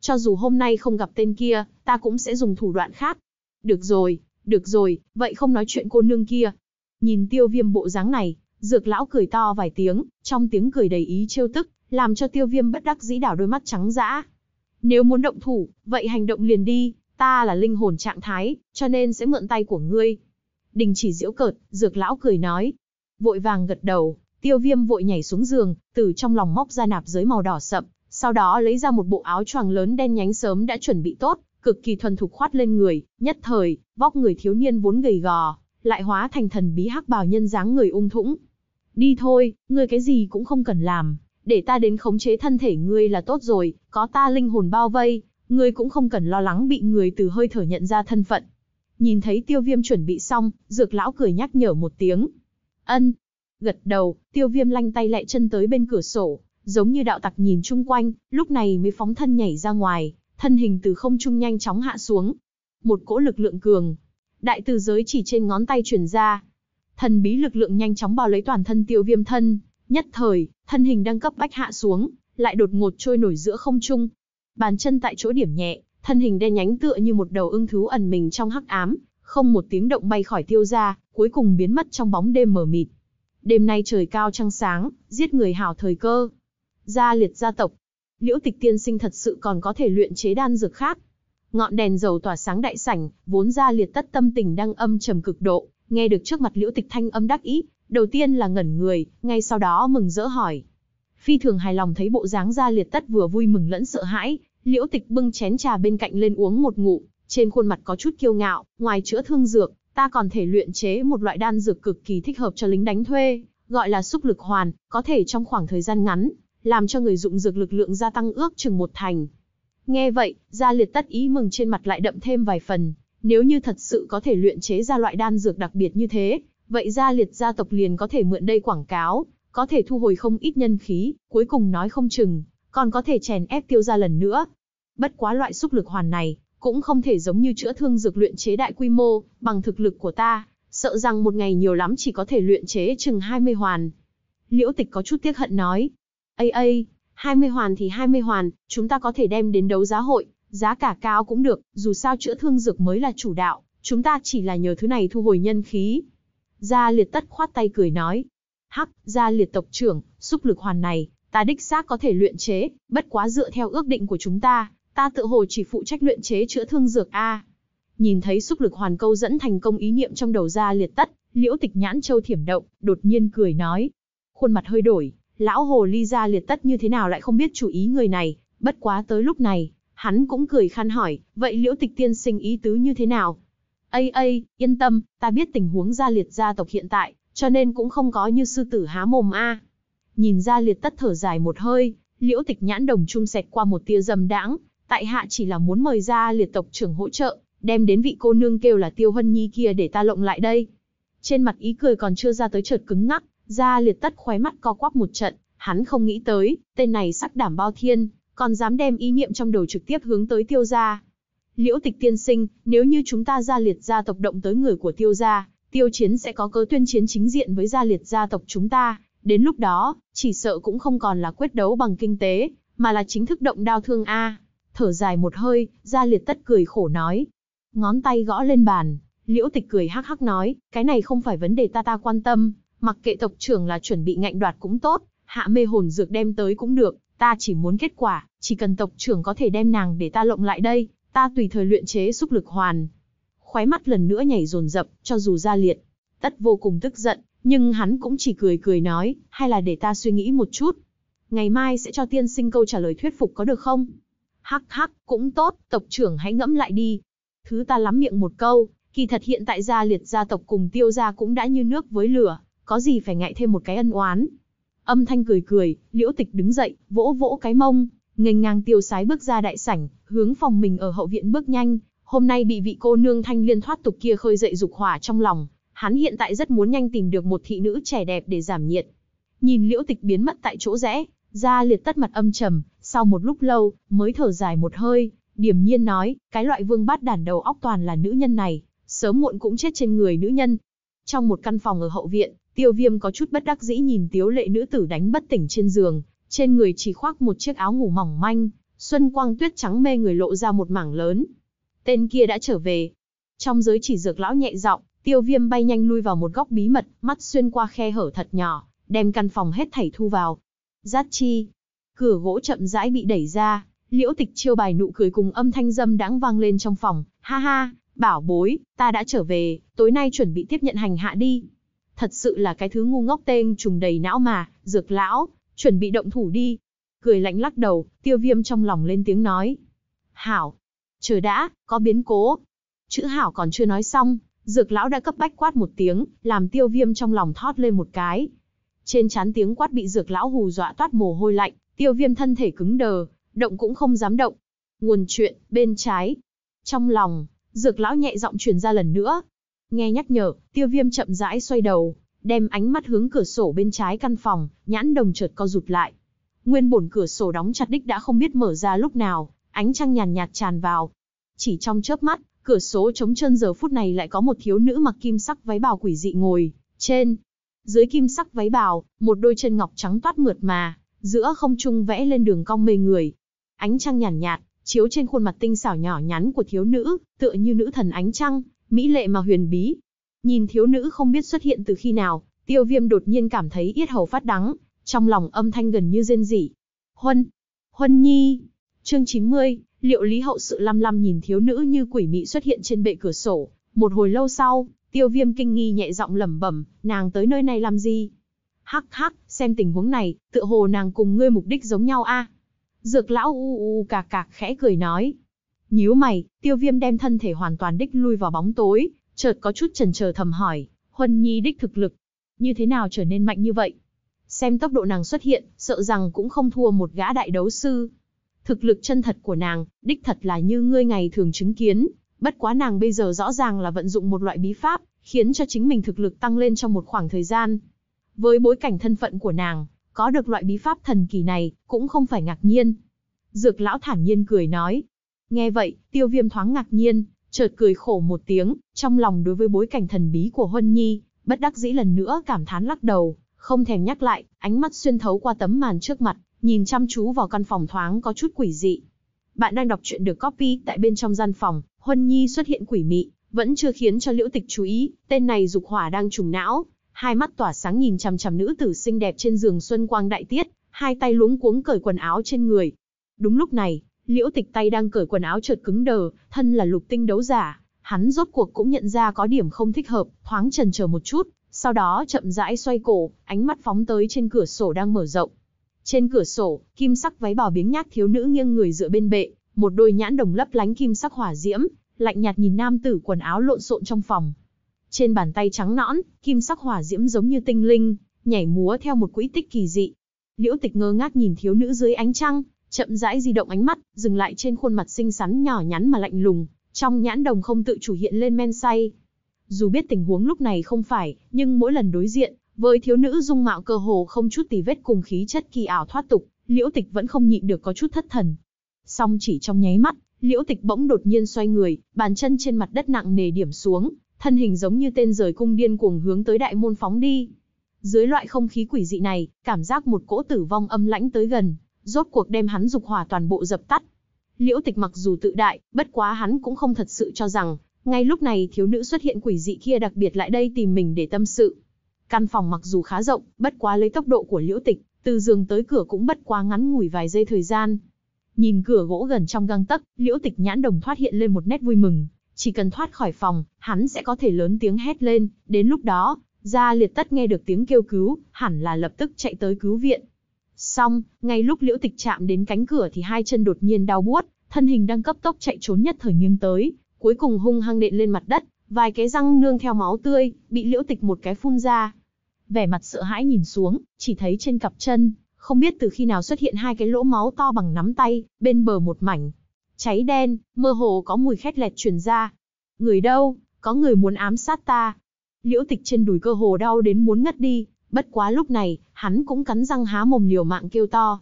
Cho dù hôm nay không gặp tên kia, ta cũng sẽ dùng thủ đoạn khác. Được rồi, được rồi, vậy không nói chuyện cô nương kia. Nhìn tiêu viêm bộ dáng này, dược lão cười to vài tiếng, trong tiếng cười đầy ý trêu tức, làm cho tiêu viêm bất đắc dĩ đảo đôi mắt trắng dã. Nếu muốn động thủ, vậy hành động liền đi, ta là linh hồn trạng thái, cho nên sẽ mượn tay của ngươi. Đình chỉ diễu cợt, dược lão cười nói. Vội vàng gật đầu, tiêu viêm vội nhảy xuống giường, từ trong lòng móc ra nạp giới màu đỏ sậm, sau đó lấy ra một bộ áo choàng lớn đen nhánh sớm đã chuẩn bị tốt, cực kỳ thuần thục khoát lên người, nhất thời, vóc người thiếu niên vốn gầy gò, lại hóa thành thần bí hắc bào nhân dáng người ung thũng. Đi thôi, ngươi cái gì cũng không cần làm, để ta đến khống chế thân thể ngươi là tốt rồi, có ta linh hồn bao vây, ngươi cũng không cần lo lắng bị người từ hơi thở nhận ra thân phận. Nhìn thấy tiêu viêm chuẩn bị xong, dược lão cười nhắc nhở một tiếng. Ân. Gật đầu, tiêu viêm lanh tay lẹ chân tới bên cửa sổ, giống như đạo tặc nhìn chung quanh, lúc này mới phóng thân nhảy ra ngoài, thân hình từ không trung nhanh chóng hạ xuống. Một cỗ lực lượng cường, đại từ giới chỉ trên ngón tay truyền ra. Thần bí lực lượng nhanh chóng bao lấy toàn thân tiêu viêm thân, nhất thời, thân hình đang cấp bách hạ xuống, lại đột ngột trôi nổi giữa không trung. Bàn chân tại chỗ điểm nhẹ, thân hình đen nhánh tựa như một đầu ưng thú ẩn mình trong hắc ám, không một tiếng động bay khỏi tiêu ra, cuối cùng biến mất trong bóng đêm mờ mịt. Đêm nay trời cao trăng sáng, giết người hảo thời cơ. Gia liệt gia tộc, Liễu Tịch tiên sinh thật sự còn có thể luyện chế đan dược khác. Ngọn đèn dầu tỏa sáng đại sảnh, vốn ra liệt tất tâm tình đang âm trầm cực độ, nghe được trước mặt Liễu Tịch thanh âm đắc ý, đầu tiên là ngẩn người, ngay sau đó mừng rỡ hỏi. Phi thường hài lòng thấy bộ dáng ra liệt tất vừa vui mừng lẫn sợ hãi, Liễu Tịch bưng chén trà bên cạnh lên uống một ngụ, trên khuôn mặt có chút kiêu ngạo, ngoài chữa thương dược, ta còn thể luyện chế một loại đan dược cực kỳ thích hợp cho lính đánh thuê, gọi là xúc lực hoàn, có thể trong khoảng thời gian ngắn, làm cho người dụng dược lực lượng gia tăng ước chừng một thành. Nghe vậy, gia liệt tất ý mừng trên mặt lại đậm thêm vài phần, nếu như thật sự có thể luyện chế ra loại đan dược đặc biệt như thế, vậy gia liệt gia tộc liền có thể mượn đây quảng cáo, có thể thu hồi không ít nhân khí, cuối cùng nói không chừng, còn có thể chèn ép tiêu ra lần nữa. Bất quá loại xúc lực hoàn này, cũng không thể giống như chữa thương dược luyện chế đại quy mô, bằng thực lực của ta, sợ rằng một ngày nhiều lắm chỉ có thể luyện chế chừng 20 hoàn. Liễu tịch có chút tiếc hận nói, A a, 20 hoàn thì 20 hoàn, chúng ta có thể đem đến đấu giá hội, giá cả cao cũng được, dù sao chữa thương dược mới là chủ đạo, chúng ta chỉ là nhờ thứ này thu hồi nhân khí. Gia liệt tất khoát tay cười nói. Hắc, gia liệt tộc trưởng, xúc lực hoàn này, ta đích xác có thể luyện chế, bất quá dựa theo ước định của chúng ta, ta tự hồ chỉ phụ trách luyện chế chữa thương dược A. Nhìn thấy xúc lực hoàn câu dẫn thành công ý niệm trong đầu gia liệt tất, liễu tịch nhãn châu thiểm động, đột nhiên cười nói. Khuôn mặt hơi đổi, lão hồ ly ra liệt tất như thế nào lại không biết chủ ý người này, bất quá tới lúc này, hắn cũng cười khăn hỏi, vậy liễu tịch tiên sinh ý tứ như thế nào? Ây ây, yên tâm, ta biết tình huống gia liệt gia tộc hiện tại, cho nên cũng không có như sư tử há mồm a. Nhìn gia liệt tất thở dài một hơi, liễu tịch nhãn đồng trung sẹt qua một tia dầm đãng, tại hạ chỉ là muốn mời gia liệt tộc trưởng hỗ trợ, đem đến vị cô nương kêu là tiêu hân nhi kia để ta lộng lại đây. Trên mặt ý cười còn chưa ra tới chợt cứng ngắc, Gia liệt tất khóe mắt co quắp một trận, hắn không nghĩ tới, tên này sắc đảm bao thiên, còn dám đem ý niệm trong đầu trực tiếp hướng tới tiêu gia. Liễu tịch tiên sinh, nếu như chúng ta gia liệt gia tộc động tới người của tiêu gia, tiêu chiến sẽ có cơ tuyên chiến chính diện với gia liệt gia tộc chúng ta. Đến lúc đó, chỉ sợ cũng không còn là quyết đấu bằng kinh tế, mà là chính thức động đao thương A. Thở dài một hơi, gia liệt tất cười khổ nói. Ngón tay gõ lên bàn, liễu tịch cười hắc hắc nói, cái này không phải vấn đề ta ta quan tâm, Mặc kệ tộc trưởng là chuẩn bị ngạnh đoạt cũng tốt, hạ mê hồn dược đem tới cũng được, ta chỉ muốn kết quả, chỉ cần tộc trưởng có thể đem nàng để ta lộng lại đây, ta tùy thời luyện chế xúc lực hoàn. Khóe mắt lần nữa nhảy dồn dập, cho dù ra liệt. Tất vô cùng tức giận, nhưng hắn cũng chỉ cười cười nói, hay là để ta suy nghĩ một chút. Ngày mai sẽ cho tiên sinh câu trả lời thuyết phục có được không? Hắc hắc, cũng tốt, tộc trưởng hãy ngẫm lại đi. Thứ ta lắm miệng một câu, kỳ thật hiện tại gia liệt gia tộc cùng tiêu gia cũng đã như nước với lửa, có gì phải ngại thêm một cái ân oán. Âm thanh cười cười, liễu tịch đứng dậy, vỗ vỗ cái mông, nghênh ngang tiêu sái bước ra đại sảnh, hướng phòng mình ở hậu viện bước nhanh, hôm nay bị vị cô nương thanh liên thoát tục kia khơi dậy dục hỏa trong lòng, hắn hiện tại rất muốn nhanh tìm được một thị nữ trẻ đẹp để giảm nhiệt. Nhìn liễu tịch biến mất tại chỗ rẽ, ra liệt tất mặt âm trầm, sau một lúc lâu, mới thở dài một hơi, điểm nhiên nói, cái loại vương bát đản đầu óc toàn là nữ nhân này, sớm muộn cũng chết trên người nữ nhân. Trong một căn phòng ở hậu viện, Tiêu viêm có chút bất đắc dĩ nhìn tiếu lệ nữ tử đánh bất tỉnh trên giường, trên người chỉ khoác một chiếc áo ngủ mỏng manh, xuân quang tuyết trắng mê người lộ ra một mảng lớn. Tên kia đã trở về. Trong giới chỉ dược lão nhẹ giọng, tiêu viêm bay nhanh lui vào một góc bí mật, mắt xuyên qua khe hở thật nhỏ, đem căn phòng hết thảy thu vào. Giác chi. Cửa gỗ chậm rãi bị đẩy ra, liễu tịch chiêu bài nụ cười cùng âm thanh dâm đáng vang lên trong phòng. Ha ha, bảo bối, ta đã trở về, tối nay chuẩn bị tiếp nhận hành hạ đi. Thật sự là cái thứ ngu ngốc tên trùng đầy não mà, dược lão, chuẩn bị động thủ đi. Cười lạnh lắc đầu, tiêu viêm trong lòng lên tiếng nói. Hảo, chờ đã, có biến cố. Chữ hảo còn chưa nói xong, dược lão đã cấp bách quát một tiếng, làm tiêu viêm trong lòng thót lên một cái. Trên chán tiếng quát bị dược lão hù dọa toát mồ hôi lạnh, tiêu viêm thân thể cứng đờ, động cũng không dám động. Nguồn chuyện, bên trái. Trong lòng, dược lão nhẹ giọng truyền ra lần nữa, Nghe nhắc nhở, tiêu viêm chậm rãi xoay đầu, đem ánh mắt hướng cửa sổ bên trái căn phòng, nhãn đồng chợt co rụt lại. Nguyên bổn cửa sổ đóng chặt đích đã không biết mở ra lúc nào, ánh trăng nhàn nhạt tràn vào. Chỉ trong chớp mắt, cửa sổ trống chân giờ phút này lại có một thiếu nữ mặc kim sắc váy bào quỷ dị ngồi, trên. Dưới kim sắc váy bào, một đôi chân ngọc trắng toát mượt mà, giữa không trung vẽ lên đường cong mê người. Ánh trăng nhàn nhạt, nhạt, chiếu trên khuôn mặt tinh xảo nhỏ nhắn của thiếu nữ, tựa như nữ thần ánh trăng, mỹ lệ mà huyền bí. Nhìn thiếu nữ không biết xuất hiện từ khi nào, tiêu viêm đột nhiên cảm thấy yết hầu phát đắng, trong lòng âm thanh gần như rên rỉ. Huân, Huân Nhi, chương 90, liệu lý hậu sự lăm lăm nhìn thiếu nữ như quỷ mị xuất hiện trên bệ cửa sổ. Một hồi lâu sau, tiêu viêm kinh nghi nhẹ giọng lẩm bẩm, nàng tới nơi này làm gì? Hắc hắc, xem tình huống này, tựa hồ nàng cùng ngươi mục đích giống nhau a. Dược lão u u cạc cạc khẽ cười nói, Nhíu mày, tiêu viêm đem thân thể hoàn toàn đích lui vào bóng tối, chợt có chút chần chờ thầm hỏi, Huân Nhi đích thực lực, như thế nào trở nên mạnh như vậy? Xem tốc độ nàng xuất hiện, sợ rằng cũng không thua một gã đại đấu sư. Thực lực chân thật của nàng, đích thật là như ngươi ngày thường chứng kiến, bất quá nàng bây giờ rõ ràng là vận dụng một loại bí pháp, khiến cho chính mình thực lực tăng lên trong một khoảng thời gian. Với bối cảnh thân phận của nàng, có được loại bí pháp thần kỳ này, cũng không phải ngạc nhiên. Dược lão thản nhiên cười nói, Nghe vậy, tiêu viêm thoáng ngạc nhiên, chợt cười khổ một tiếng, trong lòng đối với bối cảnh thần bí của Huân Nhi, bất đắc dĩ lần nữa cảm thán lắc đầu, không thèm nhắc lại, ánh mắt xuyên thấu qua tấm màn trước mặt, nhìn chăm chú vào căn phòng thoáng có chút quỷ dị. Bạn đang đọc truyện được copy tại bên trong gian phòng, Huân Nhi xuất hiện quỷ mị, vẫn chưa khiến cho Liễu Tịch chú ý, tên này dục hỏa đang trùng não, hai mắt tỏa sáng nhìn chằm chằm nữ tử xinh đẹp trên giường xuân quang đại tiết, hai tay luống cuống cởi quần áo trên người. Đúng lúc này, Liễu Tịch tay đang cởi quần áo chợt cứng đờ, thân là lục tinh đấu giả, hắn rốt cuộc cũng nhận ra có điểm không thích hợp, thoáng chần chờ một chút, sau đó chậm rãi xoay cổ, ánh mắt phóng tới trên cửa sổ đang mở rộng. Trên cửa sổ, kim sắc váy bò biếng nhác thiếu nữ nghiêng người dựa bên bệ, một đôi nhãn đồng lấp lánh kim sắc hỏa diễm, lạnh nhạt nhìn nam tử quần áo lộn xộn trong phòng. Trên bàn tay trắng nõn, kim sắc hỏa diễm giống như tinh linh, nhảy múa theo một quỹ tích kỳ dị. Liễu Tịch ngơ ngác nhìn thiếu nữ dưới ánh trăng, chậm rãi di động ánh mắt, dừng lại trên khuôn mặt xinh xắn nhỏ nhắn mà lạnh lùng, trong nhãn đồng không tự chủ hiện lên men say. Dù biết tình huống lúc này không phải, nhưng mỗi lần đối diện, với thiếu nữ dung mạo cơ hồ không chút tì vết cùng khí chất kỳ ảo thoát tục, Liễu Tịch vẫn không nhịn được có chút thất thần. Song chỉ trong nháy mắt, Liễu Tịch bỗng đột nhiên xoay người, bàn chân trên mặt đất nặng nề điểm xuống, thân hình giống như tên rời cung điên cuồng hướng tới đại môn phóng đi. Dưới loại không khí quỷ dị này, cảm giác một cỗ tử vong âm lãnh tới gần, rốt cuộc đem hắn dục hỏa toàn bộ dập tắt. Liễu Tịch mặc dù tự đại, bất quá hắn cũng không thật sự cho rằng, ngay lúc này thiếu nữ xuất hiện quỷ dị kia đặc biệt lại đây tìm mình để tâm sự. Căn phòng mặc dù khá rộng, bất quá lấy tốc độ của Liễu Tịch, từ giường tới cửa cũng bất quá ngắn ngủi vài giây thời gian. Nhìn cửa gỗ gần trong gang tấc, Liễu Tịch nhãn đồng thoát hiện lên một nét vui mừng, chỉ cần thoát khỏi phòng, hắn sẽ có thể lớn tiếng hét lên, đến lúc đó, Gia Liệt tất nghe được tiếng kêu cứu, hẳn là lập tức chạy tới cứu viện. Xong, ngay lúc liễu tịch chạm đến cánh cửa thì hai chân đột nhiên đau buốt, thân hình đang cấp tốc chạy trốn nhất thời nghiêng tới, cuối cùng hung hăng đện lên mặt đất, vài cái răng nương theo máu tươi, bị liễu tịch một cái phun ra. Vẻ mặt sợ hãi nhìn xuống, chỉ thấy trên cặp chân, không biết từ khi nào xuất hiện hai cái lỗ máu to bằng nắm tay, bên bờ một mảnh. Cháy đen, mơ hồ có mùi khét lẹt truyền ra. Người đâu, có người muốn ám sát ta. Liễu tịch trên đùi cơ hồ đau đến muốn ngất đi, Bất quá lúc này, hắn cũng cắn răng há mồm liều mạng kêu to.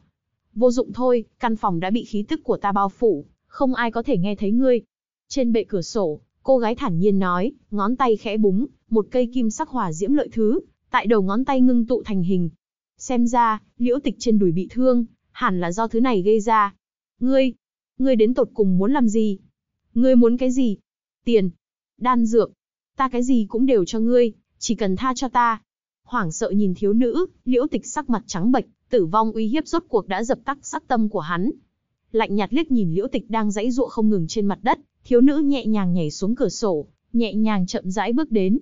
Vô dụng thôi, căn phòng đã bị khí tức của ta bao phủ, không ai có thể nghe thấy ngươi. Trên bệ cửa sổ, cô gái thản nhiên nói, ngón tay khẽ búng, một cây kim sắc hỏa diễm lợi thứ, tại đầu ngón tay ngưng tụ thành hình. Xem ra, liễu tịch trên đùi bị thương, hẳn là do thứ này gây ra. Ngươi, ngươi đến tột cùng muốn làm gì? Ngươi muốn cái gì? Tiền, đan dược, ta cái gì cũng đều cho ngươi, chỉ cần tha cho ta hoảng sợ nhìn thiếu nữ, liễu tịch sắc mặt trắng bệch, tử vong uy hiếp rốt cuộc đã dập tắt sắc tâm của hắn. Lạnh nhạt liếc nhìn liễu tịch đang dãy ruộng không ngừng trên mặt đất, thiếu nữ nhẹ nhàng nhảy xuống cửa sổ, nhẹ nhàng chậm rãi bước đến.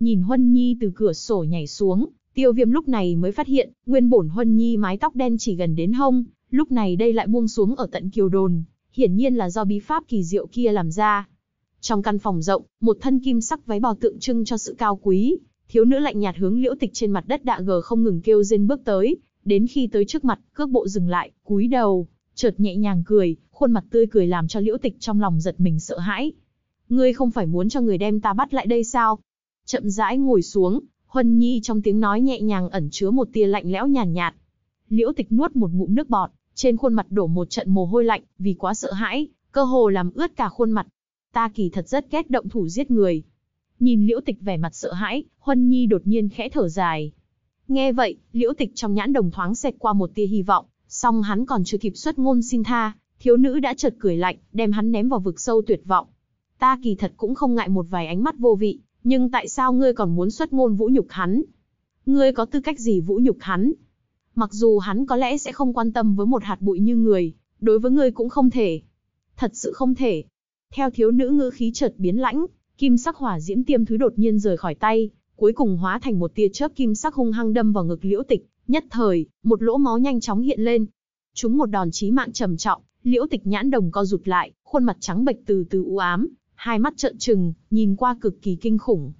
Nhìn Huân Nhi từ cửa sổ nhảy xuống, tiêu viêm lúc này mới phát hiện, nguyên bổn Huân Nhi mái tóc đen chỉ gần đến hông, lúc này đây lại buông xuống ở tận kiều đồn, hiển nhiên là do bí pháp kỳ diệu kia làm ra. Trong căn phòng rộng, một thân kim sắc váy bào tượng trưng cho sự cao quý, Thiếu nữ lạnh nhạt hướng liễu tịch trên mặt đất đạ gờ không ngừng kêu rên bước tới, đến khi tới trước mặt, cước bộ dừng lại, cúi đầu, chợt nhẹ nhàng cười, khuôn mặt tươi cười làm cho liễu tịch trong lòng giật mình sợ hãi. Ngươi không phải muốn cho người đem ta bắt lại đây sao? Chậm rãi ngồi xuống, Huân Nhi trong tiếng nói nhẹ nhàng ẩn chứa một tia lạnh lẽo nhàn nhạt, nhạt. Liễu tịch nuốt một ngụm nước bọt, trên khuôn mặt đổ một trận mồ hôi lạnh, vì quá sợ hãi, cơ hồ làm ướt cả khuôn mặt. Ta kỳ thật rất ghét động thủ giết người, Nhìn Liễu Tịch vẻ mặt sợ hãi, Huân Nhi đột nhiên khẽ thở dài. Nghe vậy, Liễu Tịch trong nhãn đồng thoáng xẹt qua một tia hy vọng, song hắn còn chưa kịp xuất ngôn xin tha, thiếu nữ đã chợt cười lạnh, đem hắn ném vào vực sâu tuyệt vọng. Ta kỳ thật cũng không ngại một vài ánh mắt vô vị, nhưng tại sao ngươi còn muốn xuất ngôn vũ nhục hắn? Ngươi có tư cách gì vũ nhục hắn? Mặc dù hắn có lẽ sẽ không quan tâm với một hạt bụi như người, đối với ngươi cũng không thể. Thật sự không thể. Theo thiếu nữ ngữ khí chợt biến lãnh, Kim sắc hỏa diễm tiêm thứ đột nhiên rời khỏi tay, cuối cùng hóa thành một tia chớp kim sắc hung hăng đâm vào ngực Liễu Tịch, nhất thời, một lỗ máu nhanh chóng hiện lên. Chúng một đòn chí mạng trầm trọng, Liễu Tịch nhãn đồng co rụt lại, khuôn mặt trắng bệch từ từ u ám, hai mắt trợn trừng, nhìn qua cực kỳ kinh khủng.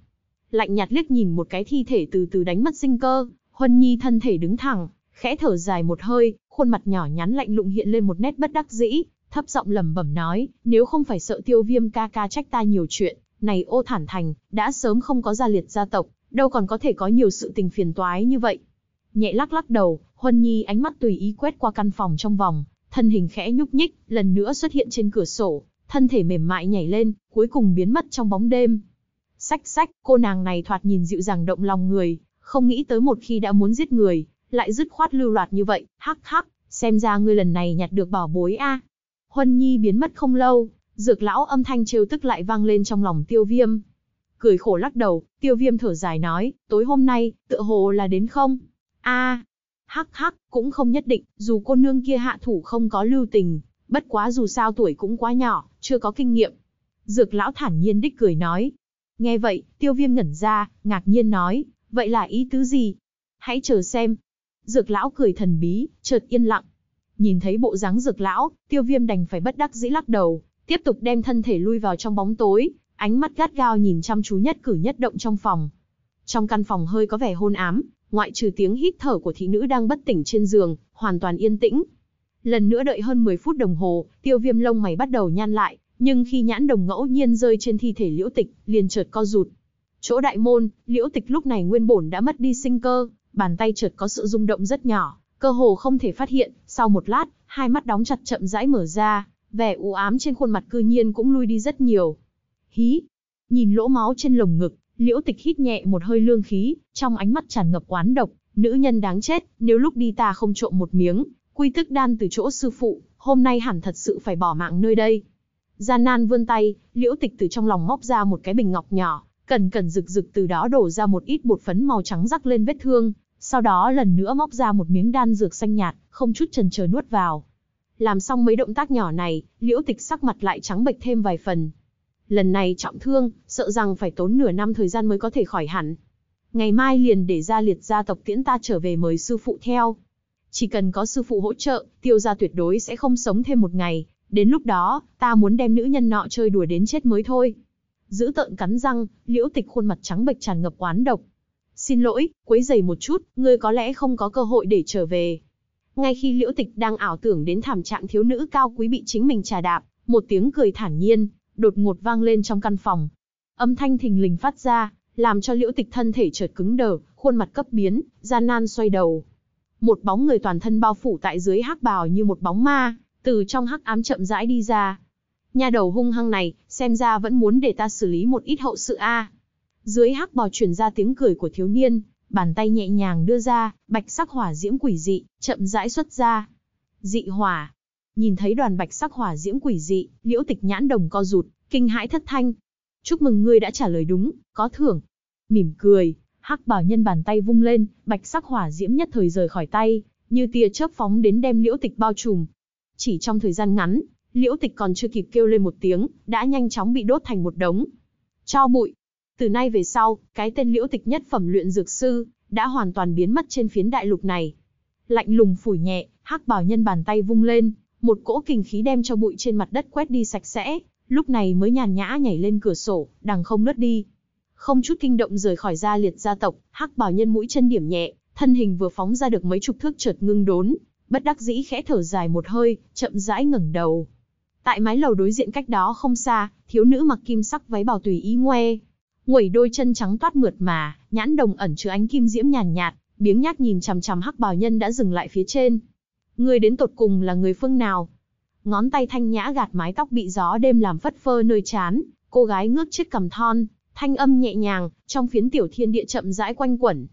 Lạnh nhạt liếc nhìn một cái thi thể từ từ đánh mất sinh cơ, Huân Nhi thân thể đứng thẳng, khẽ thở dài một hơi, khuôn mặt nhỏ nhắn lạnh lùng hiện lên một nét bất đắc dĩ, thấp giọng lẩm bẩm nói, nếu không phải sợ Tiêu Viêm ca ca trách ta nhiều chuyện, này ô thản thành, đã sớm không có gia liệt gia tộc, đâu còn có thể có nhiều sự tình phiền toái như vậy. Nhẹ lắc lắc đầu, Huân Nhi ánh mắt tùy ý quét qua căn phòng trong vòng, thân hình khẽ nhúc nhích, lần nữa xuất hiện trên cửa sổ, thân thể mềm mại nhảy lên, cuối cùng biến mất trong bóng đêm. Sách sách, cô nàng này thoạt nhìn dịu dàng động lòng người, không nghĩ tới một khi đã muốn giết người, lại dứt khoát lưu loạt như vậy, hắc hắc, xem ra ngươi lần này nhặt được bảo bối a. Huân Nhi biến mất không lâu, Dược lão âm thanh trêu tức lại vang lên trong lòng tiêu viêm. Cười khổ lắc đầu, tiêu viêm thở dài nói, tối hôm nay, tựa hồ là đến không? a hắc hắc, cũng không nhất định, dù cô nương kia hạ thủ không có lưu tình, bất quá dù sao tuổi cũng quá nhỏ, chưa có kinh nghiệm. Dược lão thản nhiên đích cười nói. Nghe vậy, tiêu viêm ngẩn ra, ngạc nhiên nói, vậy là ý tứ gì? Hãy chờ xem. Dược lão cười thần bí, chợt yên lặng. Nhìn thấy bộ dáng dược lão, tiêu viêm đành phải bất đắc dĩ lắc đầu, tiếp tục đem thân thể lui vào trong bóng tối, ánh mắt gắt gao nhìn chăm chú nhất cử nhất động trong phòng. Trong căn phòng hơi có vẻ hôn ám, ngoại trừ tiếng hít thở của thị nữ đang bất tỉnh trên giường, hoàn toàn yên tĩnh. Lần nữa đợi hơn 10 phút đồng hồ, tiêu viêm lông mày bắt đầu nhăn lại, nhưng khi nhãn đồng ngẫu nhiên rơi trên thi thể liễu tịch, liền chợt co rụt. Chỗ đại môn, liễu tịch lúc này nguyên bổn đã mất đi sinh cơ, bàn tay chợt có sự rung động rất nhỏ, cơ hồ không thể phát hiện, sau một lát, hai mắt đóng chặt chậm rãi mở ra. Vẻ u ám trên khuôn mặt cư nhiên cũng lui đi rất nhiều. Hí! Nhìn lỗ máu trên lồng ngực, liễu tịch hít nhẹ một hơi lương khí, trong ánh mắt tràn ngập oán độc, nữ nhân đáng chết, nếu lúc đi ta không trộm một miếng, quy tức đan từ chỗ sư phụ, hôm nay hẳn thật sự phải bỏ mạng nơi đây. Gian nan vươn tay, liễu tịch từ trong lòng móc ra một cái bình ngọc nhỏ, cẩn cẩn rực rực từ đó đổ ra một ít bột phấn màu trắng rắc lên vết thương, sau đó lần nữa móc ra một miếng đan dược xanh nhạt, không chút chần chờ nuốt vào. Làm xong mấy động tác nhỏ này, liễu tịch sắc mặt lại trắng bệch thêm vài phần. Lần này trọng thương, sợ rằng phải tốn nửa năm thời gian mới có thể khỏi hẳn. Ngày mai liền để ra liệt gia tộc tiễn ta trở về mời sư phụ theo. Chỉ cần có sư phụ hỗ trợ, tiêu gia tuyệt đối sẽ không sống thêm một ngày. Đến lúc đó, ta muốn đem nữ nhân nọ chơi đùa đến chết mới thôi. Giữ tợn cắn răng, liễu tịch khuôn mặt trắng bệch tràn ngập oán độc. Xin lỗi, quấy giày một chút, ngươi có lẽ không có cơ hội để trở về, ngay khi liễu tịch đang ảo tưởng đến thảm trạng thiếu nữ cao quý bị chính mình trà đạp, một tiếng cười thản nhiên, đột ngột vang lên trong căn phòng. Âm thanh thình lình phát ra, làm cho liễu tịch thân thể chợt cứng đờ, khuôn mặt cấp biến, gian nan xoay đầu. Một bóng người toàn thân bao phủ tại dưới hắc bào như một bóng ma, từ trong hắc ám chậm rãi đi ra. Nhà đầu hung hăng này, xem ra vẫn muốn để ta xử lý một ít hậu sự a. Dưới hắc bào truyền ra tiếng cười của thiếu niên, bàn tay nhẹ nhàng đưa ra, bạch sắc hỏa diễm quỷ dị, chậm rãi xuất ra. Dị hỏa. Nhìn thấy đoàn bạch sắc hỏa diễm quỷ dị, liễu tịch nhãn đồng co rụt, kinh hãi thất thanh. Chúc mừng ngươi đã trả lời đúng, có thưởng. Mỉm cười, hắc bảo nhân bàn tay vung lên, bạch sắc hỏa diễm nhất thời rời khỏi tay, như tia chớp phóng đến đem liễu tịch bao trùm. Chỉ trong thời gian ngắn, liễu tịch còn chưa kịp kêu lên một tiếng, đã nhanh chóng bị đốt thành một đống. Cho bụi, từ nay về sau, cái tên liễu tịch nhất phẩm luyện dược sư, đã hoàn toàn biến mất trên phiến đại lục này. Lạnh lùng phủi nhẹ, hắc bảo nhân bàn tay vung lên, một cỗ kình khí đem cho bụi trên mặt đất quét đi sạch sẽ, lúc này mới nhàn nhã nhảy lên cửa sổ, đằng không lướt đi. Không chút kinh động rời khỏi gia liệt gia tộc, hắc bảo nhân mũi chân điểm nhẹ, thân hình vừa phóng ra được mấy chục thước chợt ngưng đốn, bất đắc dĩ khẽ thở dài một hơi, chậm rãi ngẩng đầu. Tại mái lầu đối diện cách đó không xa, thiếu nữ mặc kim sắc váy bào tùy ý ngoe, Nguẩy đôi chân trắng toát mượt mà, nhãn đồng ẩn chứa ánh kim diễm nhàn nhạt, biếng nhác nhìn chằm chằm hắc bào nhân đã dừng lại phía trên. Người đến tột cùng là người phương nào? Ngón tay thanh nhã gạt mái tóc bị gió đêm làm phất phơ nơi chán, cô gái ngước chiếc cầm thon, thanh âm nhẹ nhàng, trong phiến tiểu thiên địa chậm rãi quanh quẩn,